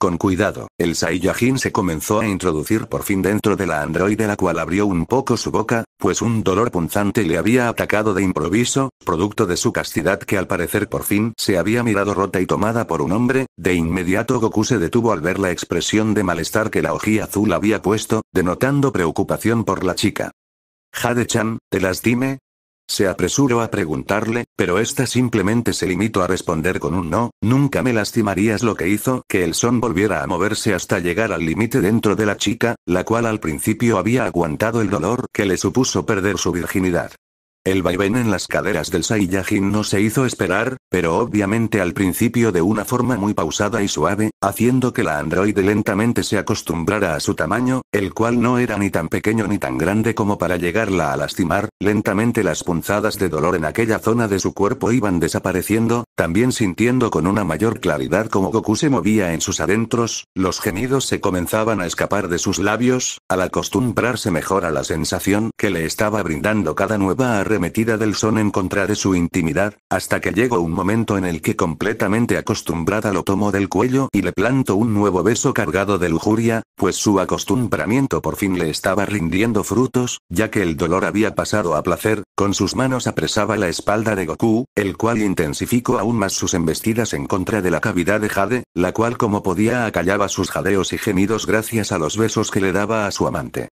Con cuidado, el Saiyajin se comenzó a introducir por fin dentro de la androide la cual abrió un poco su boca, pues un dolor punzante le había atacado de improviso, producto de su castidad que al parecer por fin se había mirado rota y tomada por un hombre, de inmediato Goku se detuvo al ver la expresión de malestar que la ojía azul había puesto, denotando preocupación por la chica. Jade-chan, te lastime. Se apresuró a preguntarle, pero esta simplemente se limitó a responder con un no, nunca me lastimarías lo que hizo que el son volviera a moverse hasta llegar al límite dentro de la chica, la cual al principio había aguantado el dolor que le supuso perder su virginidad. El vaivén en las caderas del Saiyajin no se hizo esperar, pero obviamente al principio de una forma muy pausada y suave, haciendo que la androide lentamente se acostumbrara a su tamaño, el cual no era ni tan pequeño ni tan grande como para llegarla a lastimar, lentamente las punzadas de dolor en aquella zona de su cuerpo iban desapareciendo, también sintiendo con una mayor claridad cómo Goku se movía en sus adentros, los gemidos se comenzaban a escapar de sus labios, al acostumbrarse mejor a la sensación que le estaba brindando cada nueva metida del son en contra de su intimidad, hasta que llegó un momento en el que completamente acostumbrada lo tomó del cuello y le plantó un nuevo beso cargado de lujuria, pues su acostumbramiento por fin le estaba rindiendo frutos, ya que el dolor había pasado a placer, con sus manos apresaba la espalda de Goku, el cual intensificó aún más sus embestidas en contra de la cavidad de Jade, la cual como podía acallaba sus jadeos y gemidos gracias a los besos que le daba a su amante.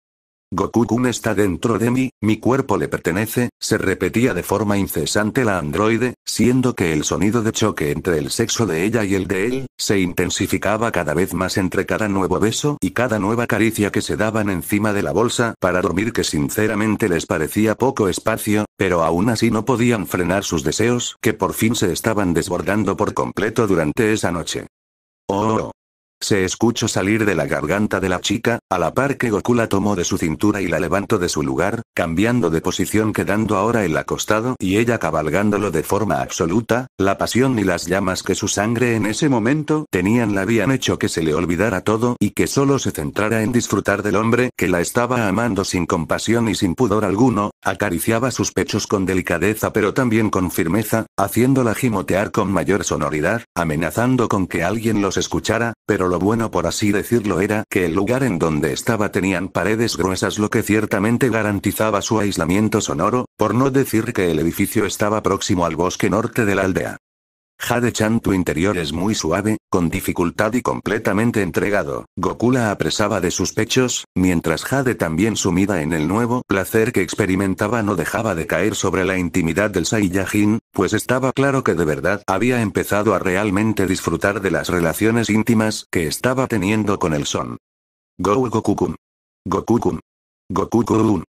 Goku-kun está dentro de mí, mi cuerpo le pertenece, se repetía de forma incesante la androide, siendo que el sonido de choque entre el sexo de ella y el de él, se intensificaba cada vez más entre cada nuevo beso y cada nueva caricia que se daban encima de la bolsa para dormir que sinceramente les parecía poco espacio, pero aún así no podían frenar sus deseos que por fin se estaban desbordando por completo durante esa noche. Oh, oh. oh. Se escuchó salir de la garganta de la chica, a la par que Goku la tomó de su cintura y la levantó de su lugar, cambiando de posición quedando ahora el acostado y ella cabalgándolo de forma absoluta, la pasión y las llamas que su sangre en ese momento tenían la habían hecho que se le olvidara todo y que solo se centrara en disfrutar del hombre que la estaba amando sin compasión y sin pudor alguno, acariciaba sus pechos con delicadeza pero también con firmeza, haciéndola gimotear con mayor sonoridad, amenazando con que alguien los escuchara, pero lo lo bueno por así decirlo era que el lugar en donde estaba tenían paredes gruesas lo que ciertamente garantizaba su aislamiento sonoro, por no decir que el edificio estaba próximo al bosque norte de la aldea. Jade-chan tu interior es muy suave, con dificultad y completamente entregado. Goku la apresaba de sus pechos, mientras Jade también sumida en el nuevo placer que experimentaba no dejaba de caer sobre la intimidad del Saiyajin, pues estaba claro que de verdad había empezado a realmente disfrutar de las relaciones íntimas que estaba teniendo con el son. Goku Goku-kun. goku goku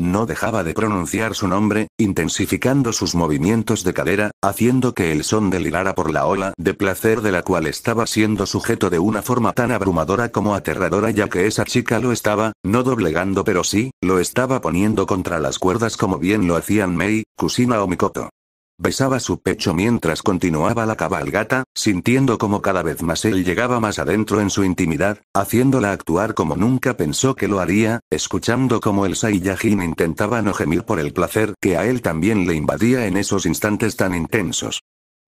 no dejaba de pronunciar su nombre, intensificando sus movimientos de cadera, haciendo que el son delirara por la ola de placer de la cual estaba siendo sujeto de una forma tan abrumadora como aterradora ya que esa chica lo estaba, no doblegando pero sí, lo estaba poniendo contra las cuerdas como bien lo hacían Mei, Kusina o Mikoto. Besaba su pecho mientras continuaba la cabalgata, sintiendo como cada vez más él llegaba más adentro en su intimidad, haciéndola actuar como nunca pensó que lo haría, escuchando como el Saiyajin intentaba no gemir por el placer que a él también le invadía en esos instantes tan intensos.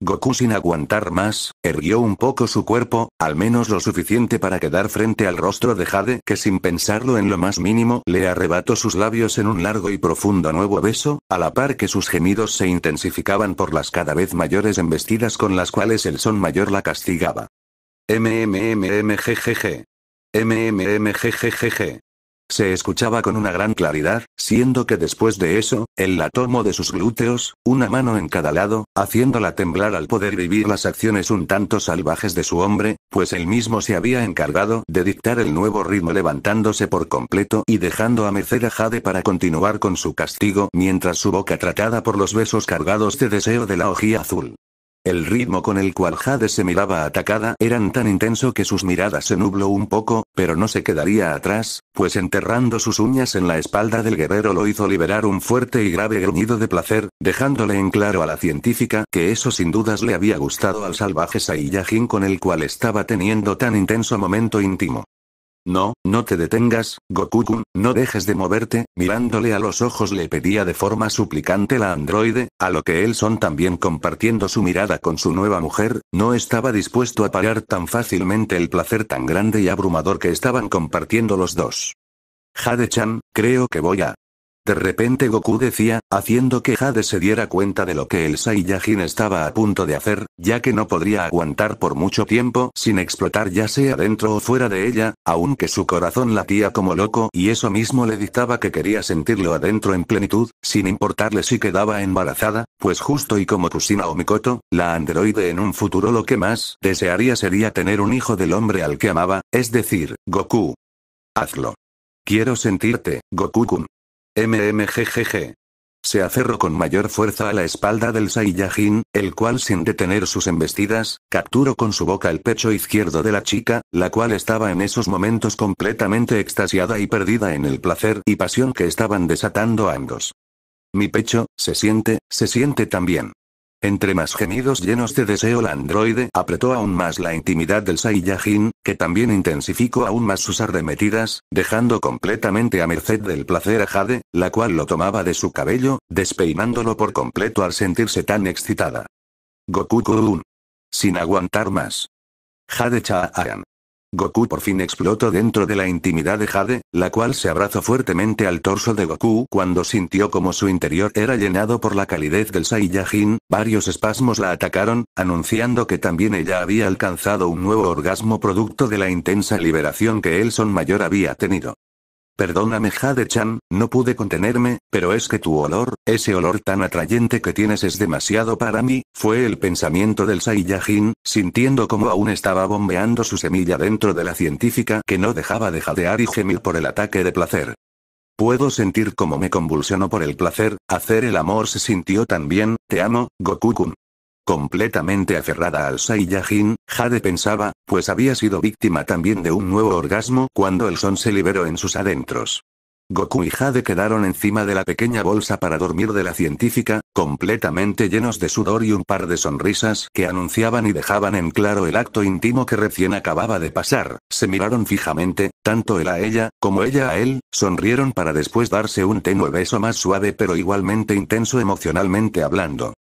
Goku sin aguantar más, erguió un poco su cuerpo, al menos lo suficiente para quedar frente al rostro de Jade que sin pensarlo en lo más mínimo le arrebató sus labios en un largo y profundo nuevo beso, a la par que sus gemidos se intensificaban por las cada vez mayores embestidas con las cuales el son mayor la castigaba. MMMMGGG. MMMGGG. Se escuchaba con una gran claridad, siendo que después de eso, él la tomó de sus glúteos, una mano en cada lado, haciéndola temblar al poder vivir las acciones un tanto salvajes de su hombre, pues él mismo se había encargado de dictar el nuevo ritmo levantándose por completo y dejando a merced a Jade para continuar con su castigo mientras su boca tratada por los besos cargados de deseo de la hojía azul. El ritmo con el cual Jade se miraba atacada eran tan intenso que sus miradas se nubló un poco, pero no se quedaría atrás, pues enterrando sus uñas en la espalda del guerrero lo hizo liberar un fuerte y grave gruñido de placer, dejándole en claro a la científica que eso sin dudas le había gustado al salvaje Saiyajin con el cual estaba teniendo tan intenso momento íntimo. No, no te detengas, Goku-kun, no dejes de moverte, mirándole a los ojos le pedía de forma suplicante la androide, a lo que él son también compartiendo su mirada con su nueva mujer, no estaba dispuesto a parar tan fácilmente el placer tan grande y abrumador que estaban compartiendo los dos. Jade-chan, creo que voy a... De repente Goku decía, haciendo que Jade se diera cuenta de lo que el Saiyajin estaba a punto de hacer, ya que no podría aguantar por mucho tiempo sin explotar ya sea dentro o fuera de ella, aunque su corazón latía como loco y eso mismo le dictaba que quería sentirlo adentro en plenitud, sin importarle si quedaba embarazada, pues justo y como Kusina o Mikoto, la androide en un futuro lo que más desearía sería tener un hijo del hombre al que amaba, es decir, Goku. Hazlo. Quiero sentirte, Goku-kun. MMGGG. Se aferró con mayor fuerza a la espalda del Saiyajin, el cual sin detener sus embestidas, capturó con su boca el pecho izquierdo de la chica, la cual estaba en esos momentos completamente extasiada y perdida en el placer y pasión que estaban desatando ambos. Mi pecho, se siente, se siente también. Entre más gemidos llenos de deseo, la androide apretó aún más la intimidad del Saiyajin, que también intensificó aún más sus arremetidas, dejando completamente a merced del placer a Jade, la cual lo tomaba de su cabello, despeinándolo por completo al sentirse tan excitada. Goku Sin aguantar más. Jade Chaaran. Goku por fin explotó dentro de la intimidad de Jade, la cual se abrazó fuertemente al torso de Goku cuando sintió como su interior era llenado por la calidez del Saiyajin, varios espasmos la atacaron, anunciando que también ella había alcanzado un nuevo orgasmo producto de la intensa liberación que Elson Son Mayor había tenido. Perdóname Jade-chan, no pude contenerme, pero es que tu olor, ese olor tan atrayente que tienes es demasiado para mí, fue el pensamiento del Saiyajin, sintiendo como aún estaba bombeando su semilla dentro de la científica que no dejaba de jadear y gemir por el ataque de placer. Puedo sentir cómo me convulsionó por el placer, hacer el amor se sintió tan bien, te amo, Goku-kun. Completamente aferrada al Saiyajin, Jade pensaba, pues había sido víctima también de un nuevo orgasmo cuando el son se liberó en sus adentros. Goku y Jade quedaron encima de la pequeña bolsa para dormir de la científica, completamente llenos de sudor y un par de sonrisas que anunciaban y dejaban en claro el acto íntimo que recién acababa de pasar, se miraron fijamente, tanto él a ella, como ella a él, sonrieron para después darse un tenue beso más suave pero igualmente intenso emocionalmente hablando.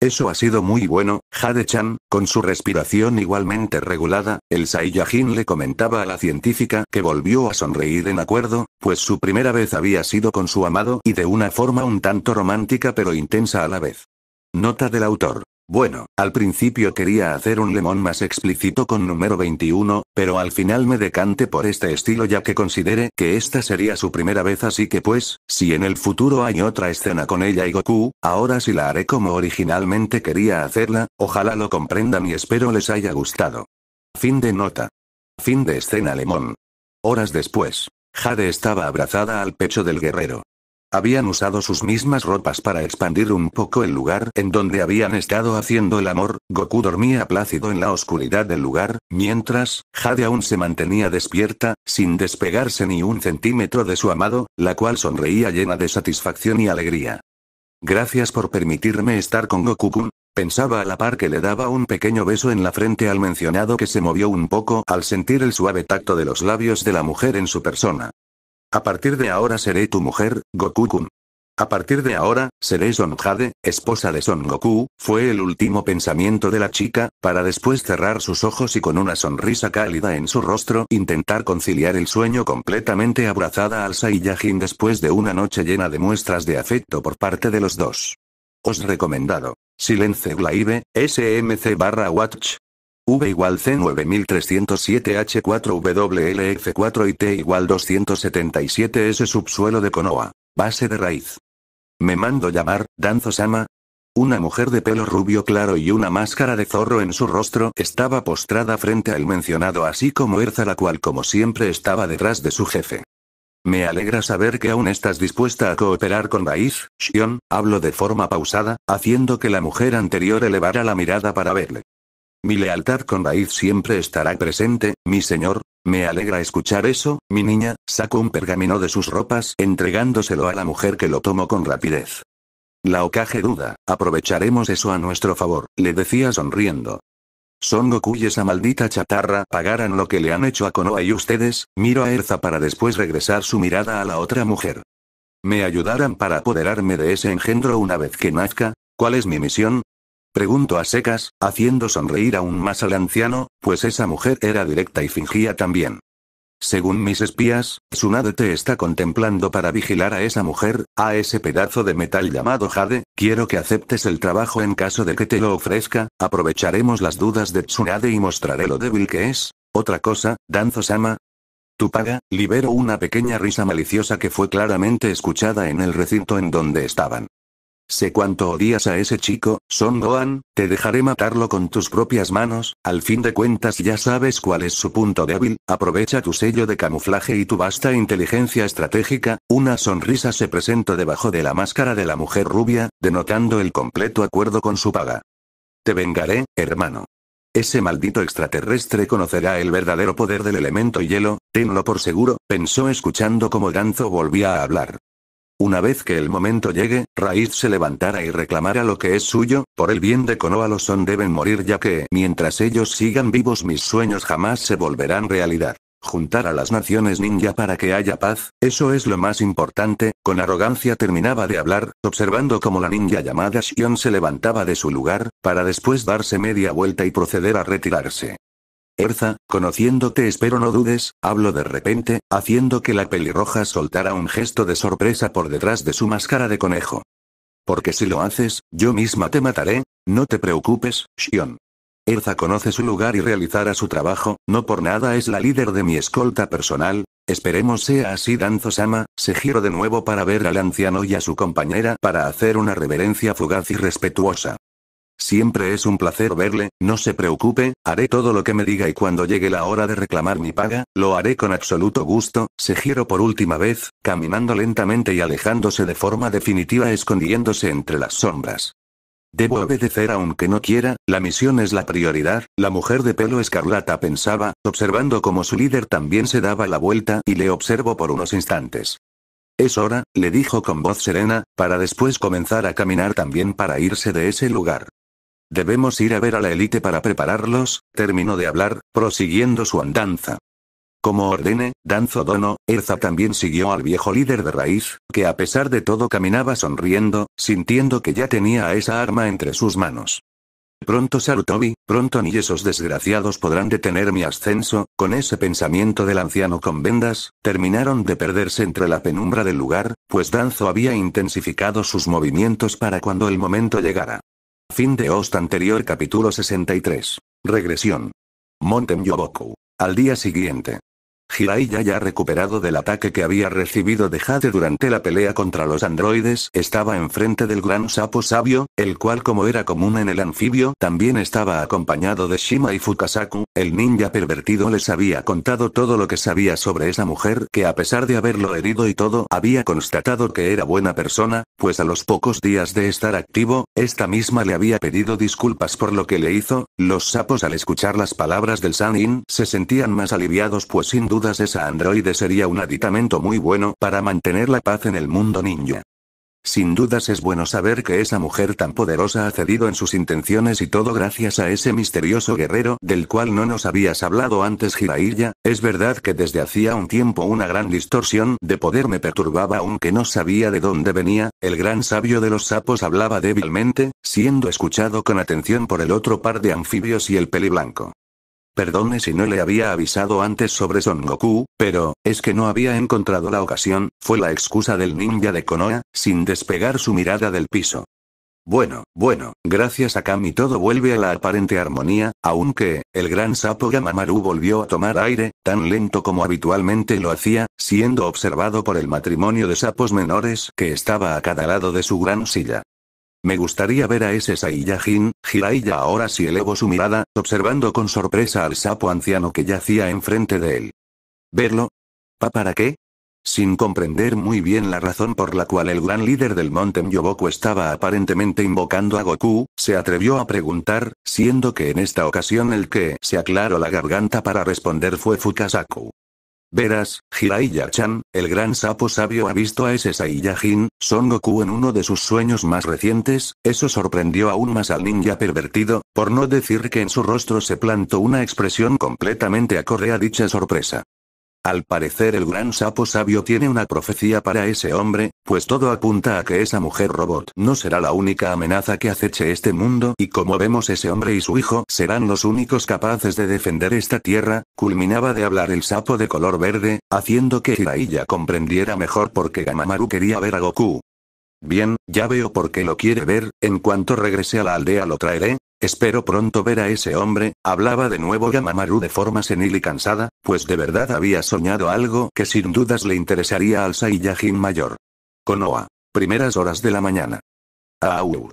Eso ha sido muy bueno, Jade-chan, con su respiración igualmente regulada, el Saiyajin le comentaba a la científica que volvió a sonreír en acuerdo, pues su primera vez había sido con su amado y de una forma un tanto romántica pero intensa a la vez. Nota del autor. Bueno, al principio quería hacer un lemón más explícito con número 21, pero al final me decante por este estilo ya que considere que esta sería su primera vez así que pues, si en el futuro hay otra escena con ella y Goku, ahora sí la haré como originalmente quería hacerla, ojalá lo comprendan y espero les haya gustado. Fin de nota. Fin de escena lemón. Horas después, Jade estaba abrazada al pecho del guerrero. Habían usado sus mismas ropas para expandir un poco el lugar en donde habían estado haciendo el amor, Goku dormía plácido en la oscuridad del lugar, mientras, Jade aún se mantenía despierta, sin despegarse ni un centímetro de su amado, la cual sonreía llena de satisfacción y alegría. Gracias por permitirme estar con Goku-kun, pensaba a la par que le daba un pequeño beso en la frente al mencionado que se movió un poco al sentir el suave tacto de los labios de la mujer en su persona. A partir de ahora seré tu mujer, Goku-kun. A partir de ahora, seré Son Jade, esposa de Son Goku, fue el último pensamiento de la chica, para después cerrar sus ojos y con una sonrisa cálida en su rostro intentar conciliar el sueño completamente abrazada al Saiyajin después de una noche llena de muestras de afecto por parte de los dos. Os recomendado. Silence Glaive, SMC barra Watch, V igual C9307H4WLF4 y T igual 277S subsuelo de Konoha. Base de raíz. Me mando llamar, Danzo Sama. Una mujer de pelo rubio claro y una máscara de zorro en su rostro estaba postrada frente al mencionado así como Erza la cual como siempre estaba detrás de su jefe. Me alegra saber que aún estás dispuesta a cooperar con Raíz, Shion, hablo de forma pausada, haciendo que la mujer anterior elevara la mirada para verle. Mi lealtad con Raíz siempre estará presente, mi señor. Me alegra escuchar eso, mi niña, sacó un pergamino de sus ropas entregándoselo a la mujer que lo tomó con rapidez. La ocaje duda, aprovecharemos eso a nuestro favor, le decía sonriendo. Son Goku y esa maldita chatarra pagarán lo que le han hecho a Konoha y ustedes, miro a Erza para después regresar su mirada a la otra mujer. ¿Me ayudarán para apoderarme de ese engendro una vez que nazca? ¿Cuál es mi misión? Pregunto a secas, haciendo sonreír aún más al anciano, pues esa mujer era directa y fingía también. Según mis espías, Tsunade te está contemplando para vigilar a esa mujer, a ese pedazo de metal llamado Jade, quiero que aceptes el trabajo en caso de que te lo ofrezca, aprovecharemos las dudas de Tsunade y mostraré lo débil que es. Otra cosa, Danzo-sama. Tu paga, liberó una pequeña risa maliciosa que fue claramente escuchada en el recinto en donde estaban. Sé cuánto odias a ese chico, Son Goan. te dejaré matarlo con tus propias manos, al fin de cuentas ya sabes cuál es su punto débil, aprovecha tu sello de camuflaje y tu vasta inteligencia estratégica, una sonrisa se presentó debajo de la máscara de la mujer rubia, denotando el completo acuerdo con su paga. Te vengaré, hermano. Ese maldito extraterrestre conocerá el verdadero poder del elemento hielo, tenlo por seguro, pensó escuchando cómo Danzo volvía a hablar. Una vez que el momento llegue, Raíz se levantará y reclamará lo que es suyo, por el bien de Konoha los Son deben morir ya que, mientras ellos sigan vivos mis sueños jamás se volverán realidad. Juntar a las naciones ninja para que haya paz, eso es lo más importante, con arrogancia terminaba de hablar, observando como la ninja llamada Shion se levantaba de su lugar, para después darse media vuelta y proceder a retirarse. Erza, conociéndote espero no dudes, hablo de repente, haciendo que la pelirroja soltara un gesto de sorpresa por detrás de su máscara de conejo. Porque si lo haces, yo misma te mataré, no te preocupes, Shion. Erza conoce su lugar y realizará su trabajo, no por nada es la líder de mi escolta personal, esperemos sea así Danzo-sama, se giro de nuevo para ver al anciano y a su compañera para hacer una reverencia fugaz y respetuosa. Siempre es un placer verle, no se preocupe, haré todo lo que me diga y cuando llegue la hora de reclamar mi paga, lo haré con absoluto gusto, se giro por última vez, caminando lentamente y alejándose de forma definitiva escondiéndose entre las sombras. Debo obedecer aunque no quiera, la misión es la prioridad, la mujer de pelo escarlata pensaba, observando cómo su líder también se daba la vuelta y le observó por unos instantes. Es hora, le dijo con voz serena, para después comenzar a caminar también para irse de ese lugar. Debemos ir a ver a la élite para prepararlos, terminó de hablar, prosiguiendo su andanza. Como ordene, Danzo Dono, Erza también siguió al viejo líder de raíz, que a pesar de todo caminaba sonriendo, sintiendo que ya tenía esa arma entre sus manos. Pronto Sarutobi, pronto ni esos desgraciados podrán detener mi ascenso, con ese pensamiento del anciano con vendas, terminaron de perderse entre la penumbra del lugar, pues Danzo había intensificado sus movimientos para cuando el momento llegara. Fin de host anterior capítulo 63. Regresión. Montenjoboku. Al día siguiente. Hirai ya recuperado del ataque que había recibido de Jade durante la pelea contra los androides, estaba enfrente del gran sapo sabio, el cual como era común en el anfibio, también estaba acompañado de Shima y Fukasaku, el ninja pervertido les había contado todo lo que sabía sobre esa mujer que a pesar de haberlo herido y todo, había constatado que era buena persona, pues a los pocos días de estar activo, esta misma le había pedido disculpas por lo que le hizo, los sapos al escuchar las palabras del Sanin se sentían más aliviados pues sin duda esa androide sería un aditamento muy bueno para mantener la paz en el mundo ninja. Sin dudas es bueno saber que esa mujer tan poderosa ha cedido en sus intenciones y todo gracias a ese misterioso guerrero del cual no nos habías hablado antes Jiraiya, es verdad que desde hacía un tiempo una gran distorsión de poder me perturbaba aunque no sabía de dónde venía, el gran sabio de los sapos hablaba débilmente, siendo escuchado con atención por el otro par de anfibios y el peli blanco. Perdone si no le había avisado antes sobre Son Goku, pero, es que no había encontrado la ocasión, fue la excusa del ninja de Konoha, sin despegar su mirada del piso. Bueno, bueno, gracias a Kami todo vuelve a la aparente armonía, aunque, el gran sapo Yamamaru volvió a tomar aire, tan lento como habitualmente lo hacía, siendo observado por el matrimonio de sapos menores que estaba a cada lado de su gran silla. Me gustaría ver a ese Saiyajin, Jiraiya ahora si elevó su mirada, observando con sorpresa al sapo anciano que yacía enfrente de él. ¿Verlo? ¿Pa para qué? Sin comprender muy bien la razón por la cual el gran líder del monte Myoboku estaba aparentemente invocando a Goku, se atrevió a preguntar, siendo que en esta ocasión el que se aclaró la garganta para responder fue Fukasaku. Verás, hiraiya chan el gran sapo sabio ha visto a ese Saiyajin, Son Goku en uno de sus sueños más recientes, eso sorprendió aún más al ninja pervertido, por no decir que en su rostro se plantó una expresión completamente acorde a dicha sorpresa. Al parecer el gran sapo sabio tiene una profecía para ese hombre, pues todo apunta a que esa mujer robot no será la única amenaza que aceche este mundo y como vemos ese hombre y su hijo serán los únicos capaces de defender esta tierra, culminaba de hablar el sapo de color verde, haciendo que Hiraiya comprendiera mejor por qué Gamamaru quería ver a Goku, Bien, ya veo por qué lo quiere ver, en cuanto regrese a la aldea lo traeré, espero pronto ver a ese hombre, hablaba de nuevo Yamamaru de forma senil y cansada, pues de verdad había soñado algo que sin dudas le interesaría al Saiyajin mayor. Konoa. Primeras horas de la mañana. Auk.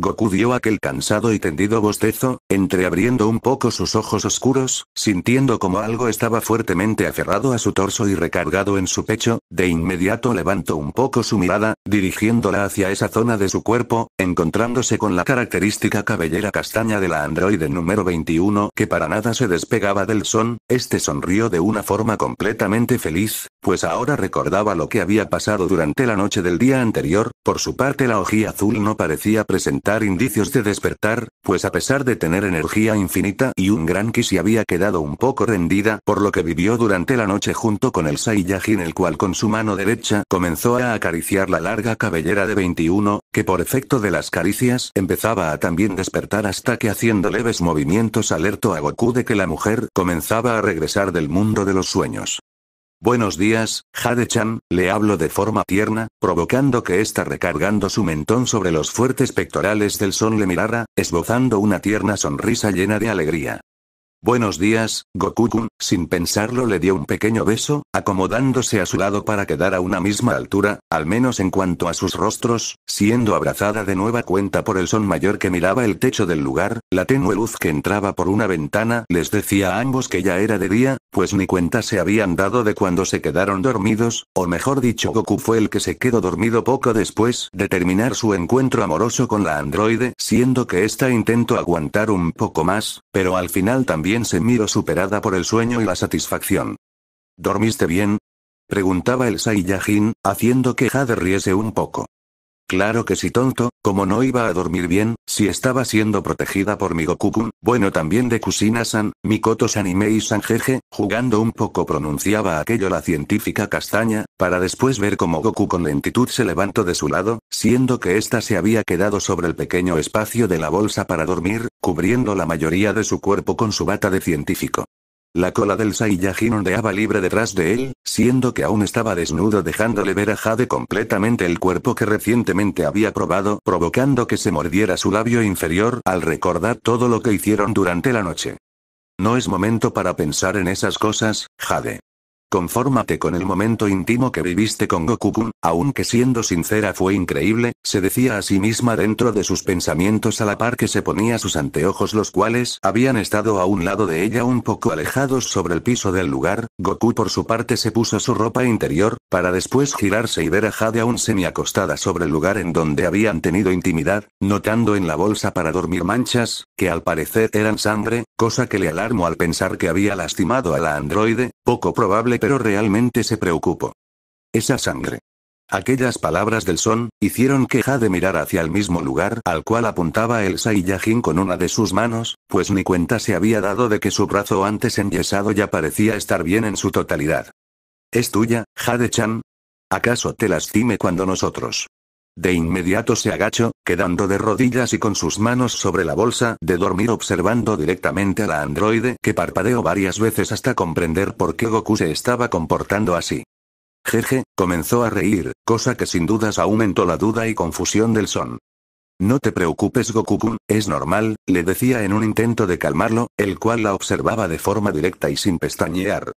Goku dio aquel cansado y tendido bostezo, entreabriendo un poco sus ojos oscuros, sintiendo como algo estaba fuertemente aferrado a su torso y recargado en su pecho, de inmediato levantó un poco su mirada, dirigiéndola hacia esa zona de su cuerpo, encontrándose con la característica cabellera castaña de la androide número 21 que para nada se despegaba del son, este sonrió de una forma completamente feliz, pues ahora recordaba lo que había pasado durante la noche del día anterior, por su parte la hojía azul no parecía presentar indicios de despertar, pues a pesar de tener energía infinita y un gran ki se había quedado un poco rendida por lo que vivió durante la noche junto con el Saiyajin el cual con su mano derecha comenzó a acariciar la larga cabellera de 21, que por efecto de las caricias empezaba a también despertar hasta que haciendo leves movimientos alertó a Goku de que la mujer comenzaba a regresar del mundo de los sueños. Buenos días, Jade-chan, le hablo de forma tierna, provocando que esta recargando su mentón sobre los fuertes pectorales del sol le mirara, esbozando una tierna sonrisa llena de alegría. Buenos días, goku sin pensarlo le dio un pequeño beso, acomodándose a su lado para quedar a una misma altura, al menos en cuanto a sus rostros, siendo abrazada de nueva cuenta por el son mayor que miraba el techo del lugar, la tenue luz que entraba por una ventana les decía a ambos que ya era de día, pues ni cuenta se habían dado de cuando se quedaron dormidos, o mejor dicho Goku fue el que se quedó dormido poco después de terminar su encuentro amoroso con la androide, siendo que esta intentó aguantar un poco más, pero al final también se miró superada por el sueño y la satisfacción. ¿Dormiste bien? preguntaba el Saiyajin, haciendo que Jade riese un poco. Claro que sí tonto, como no iba a dormir bien, si estaba siendo protegida por mi Goku-kun, bueno también de Kusina-san, Mikoto-san y Mei-san jeje, jugando un poco pronunciaba aquello la científica castaña, para después ver cómo Goku con lentitud se levantó de su lado, siendo que ésta se había quedado sobre el pequeño espacio de la bolsa para dormir, cubriendo la mayoría de su cuerpo con su bata de científico. La cola del Saiyajin ondeaba libre detrás de él, siendo que aún estaba desnudo dejándole ver a Jade completamente el cuerpo que recientemente había probado, provocando que se mordiera su labio inferior al recordar todo lo que hicieron durante la noche. No es momento para pensar en esas cosas, Jade. Confórmate con el momento íntimo que viviste con Goku-kun, aunque siendo sincera fue increíble, se decía a sí misma dentro de sus pensamientos a la par que se ponía sus anteojos los cuales habían estado a un lado de ella un poco alejados sobre el piso del lugar, Goku por su parte se puso su ropa interior, para después girarse y ver a Jade aún semiacostada sobre el lugar en donde habían tenido intimidad, notando en la bolsa para dormir manchas, que al parecer eran sangre, cosa que le alarmó al pensar que había lastimado a la androide, poco probable pero realmente se preocupó. Esa sangre. Aquellas palabras del son, hicieron que Jade mirara hacia el mismo lugar al cual apuntaba el y Yajin con una de sus manos, pues ni cuenta se había dado de que su brazo antes enyesado ya parecía estar bien en su totalidad. ¿Es tuya, Jade-chan? ¿Acaso te lastime cuando nosotros de inmediato se agachó, quedando de rodillas y con sus manos sobre la bolsa de dormir observando directamente a la androide que parpadeó varias veces hasta comprender por qué Goku se estaba comportando así. Jeje, comenzó a reír, cosa que sin dudas aumentó la duda y confusión del son. No te preocupes goku es normal, le decía en un intento de calmarlo, el cual la observaba de forma directa y sin pestañear.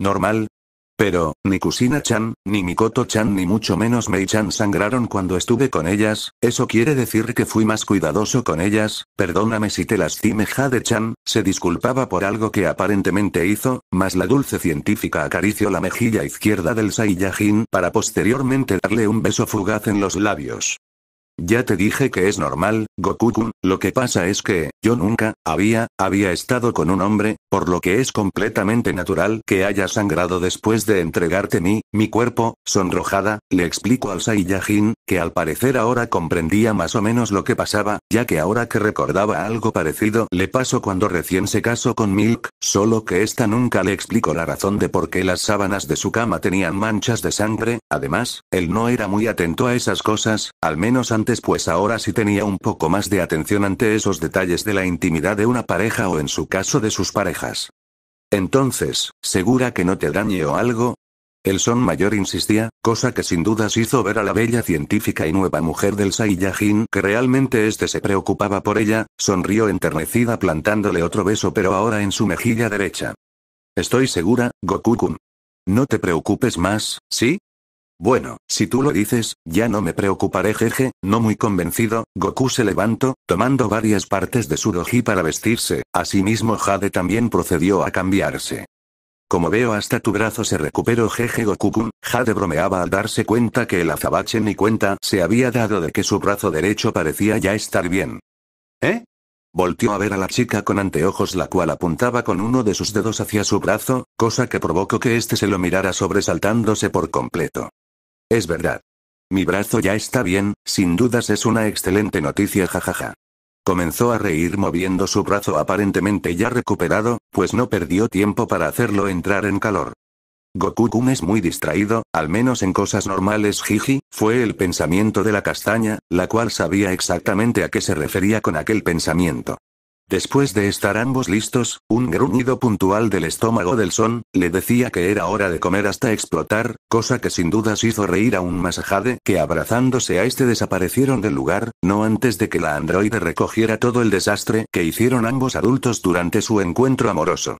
¿Normal? Pero, ni Kusina-chan, ni Mikoto-chan ni mucho menos Mei-chan sangraron cuando estuve con ellas, eso quiere decir que fui más cuidadoso con ellas, perdóname si te lastime Jade-chan, se disculpaba por algo que aparentemente hizo, mas la dulce científica acarició la mejilla izquierda del Saiyajin para posteriormente darle un beso fugaz en los labios. Ya te dije que es normal, Goku-kun, lo que pasa es que, yo nunca, había, había estado con un hombre, por lo que es completamente natural que haya sangrado después de entregarte mi, mi cuerpo, sonrojada, le explico al Saiyajin, que al parecer ahora comprendía más o menos lo que pasaba, ya que ahora que recordaba algo parecido le pasó cuando recién se casó con Milk, solo que esta nunca le explicó la razón de por qué las sábanas de su cama tenían manchas de sangre, además, él no era muy atento a esas cosas, al menos antes pues ahora sí tenía un poco más de atención ante esos detalles de la intimidad de una pareja o en su caso de sus parejas. Entonces, ¿segura que no te dañe algo? El son mayor insistía, cosa que sin dudas hizo ver a la bella científica y nueva mujer del Saiyajin que realmente este se preocupaba por ella, sonrió enternecida plantándole otro beso pero ahora en su mejilla derecha. Estoy segura, Goku-kun. No te preocupes más, ¿sí? Bueno, si tú lo dices, ya no me preocuparé jeje, no muy convencido, Goku se levantó, tomando varias partes de su roji para vestirse, asimismo Jade también procedió a cambiarse. Como veo hasta tu brazo se recuperó jeje Goku-kun, Jade bromeaba al darse cuenta que el azabache ni cuenta se había dado de que su brazo derecho parecía ya estar bien. ¿Eh? Voltió a ver a la chica con anteojos la cual apuntaba con uno de sus dedos hacia su brazo, cosa que provocó que este se lo mirara sobresaltándose por completo. Es verdad. Mi brazo ya está bien, sin dudas es una excelente noticia, jajaja. Comenzó a reír moviendo su brazo aparentemente ya recuperado, pues no perdió tiempo para hacerlo entrar en calor. Goku-kun es muy distraído, al menos en cosas normales jiji, fue el pensamiento de la castaña, la cual sabía exactamente a qué se refería con aquel pensamiento. Después de estar ambos listos, un gruñido puntual del estómago del son, le decía que era hora de comer hasta explotar, cosa que sin dudas hizo reír a un masajade que abrazándose a este desaparecieron del lugar, no antes de que la androide recogiera todo el desastre que hicieron ambos adultos durante su encuentro amoroso.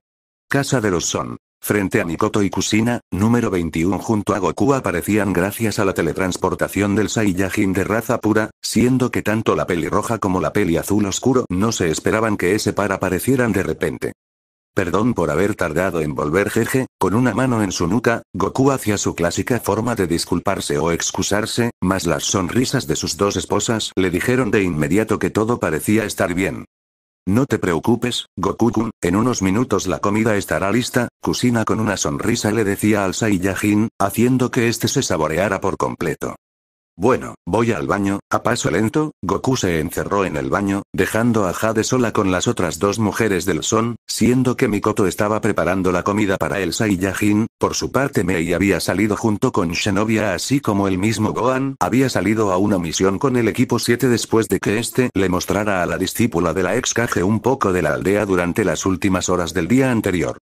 Casa de los son. Frente a Mikoto y Kusina, número 21 junto a Goku aparecían gracias a la teletransportación del Saiyajin de raza pura, siendo que tanto la peli roja como la peli azul oscuro no se esperaban que ese par aparecieran de repente. Perdón por haber tardado en volver jeje, con una mano en su nuca, Goku hacía su clásica forma de disculparse o excusarse, mas las sonrisas de sus dos esposas le dijeron de inmediato que todo parecía estar bien. No te preocupes, Goku-kun, en unos minutos la comida estará lista, Kusina con una sonrisa le decía al Saiyajin, haciendo que este se saboreara por completo. Bueno, voy al baño, a paso lento, Goku se encerró en el baño, dejando a Jade sola con las otras dos mujeres del son, siendo que Mikoto estaba preparando la comida para Elsa y Yajin, por su parte Mei había salido junto con Shenobia así como el mismo Gohan había salido a una misión con el equipo 7 después de que este le mostrara a la discípula de la ex Kage un poco de la aldea durante las últimas horas del día anterior.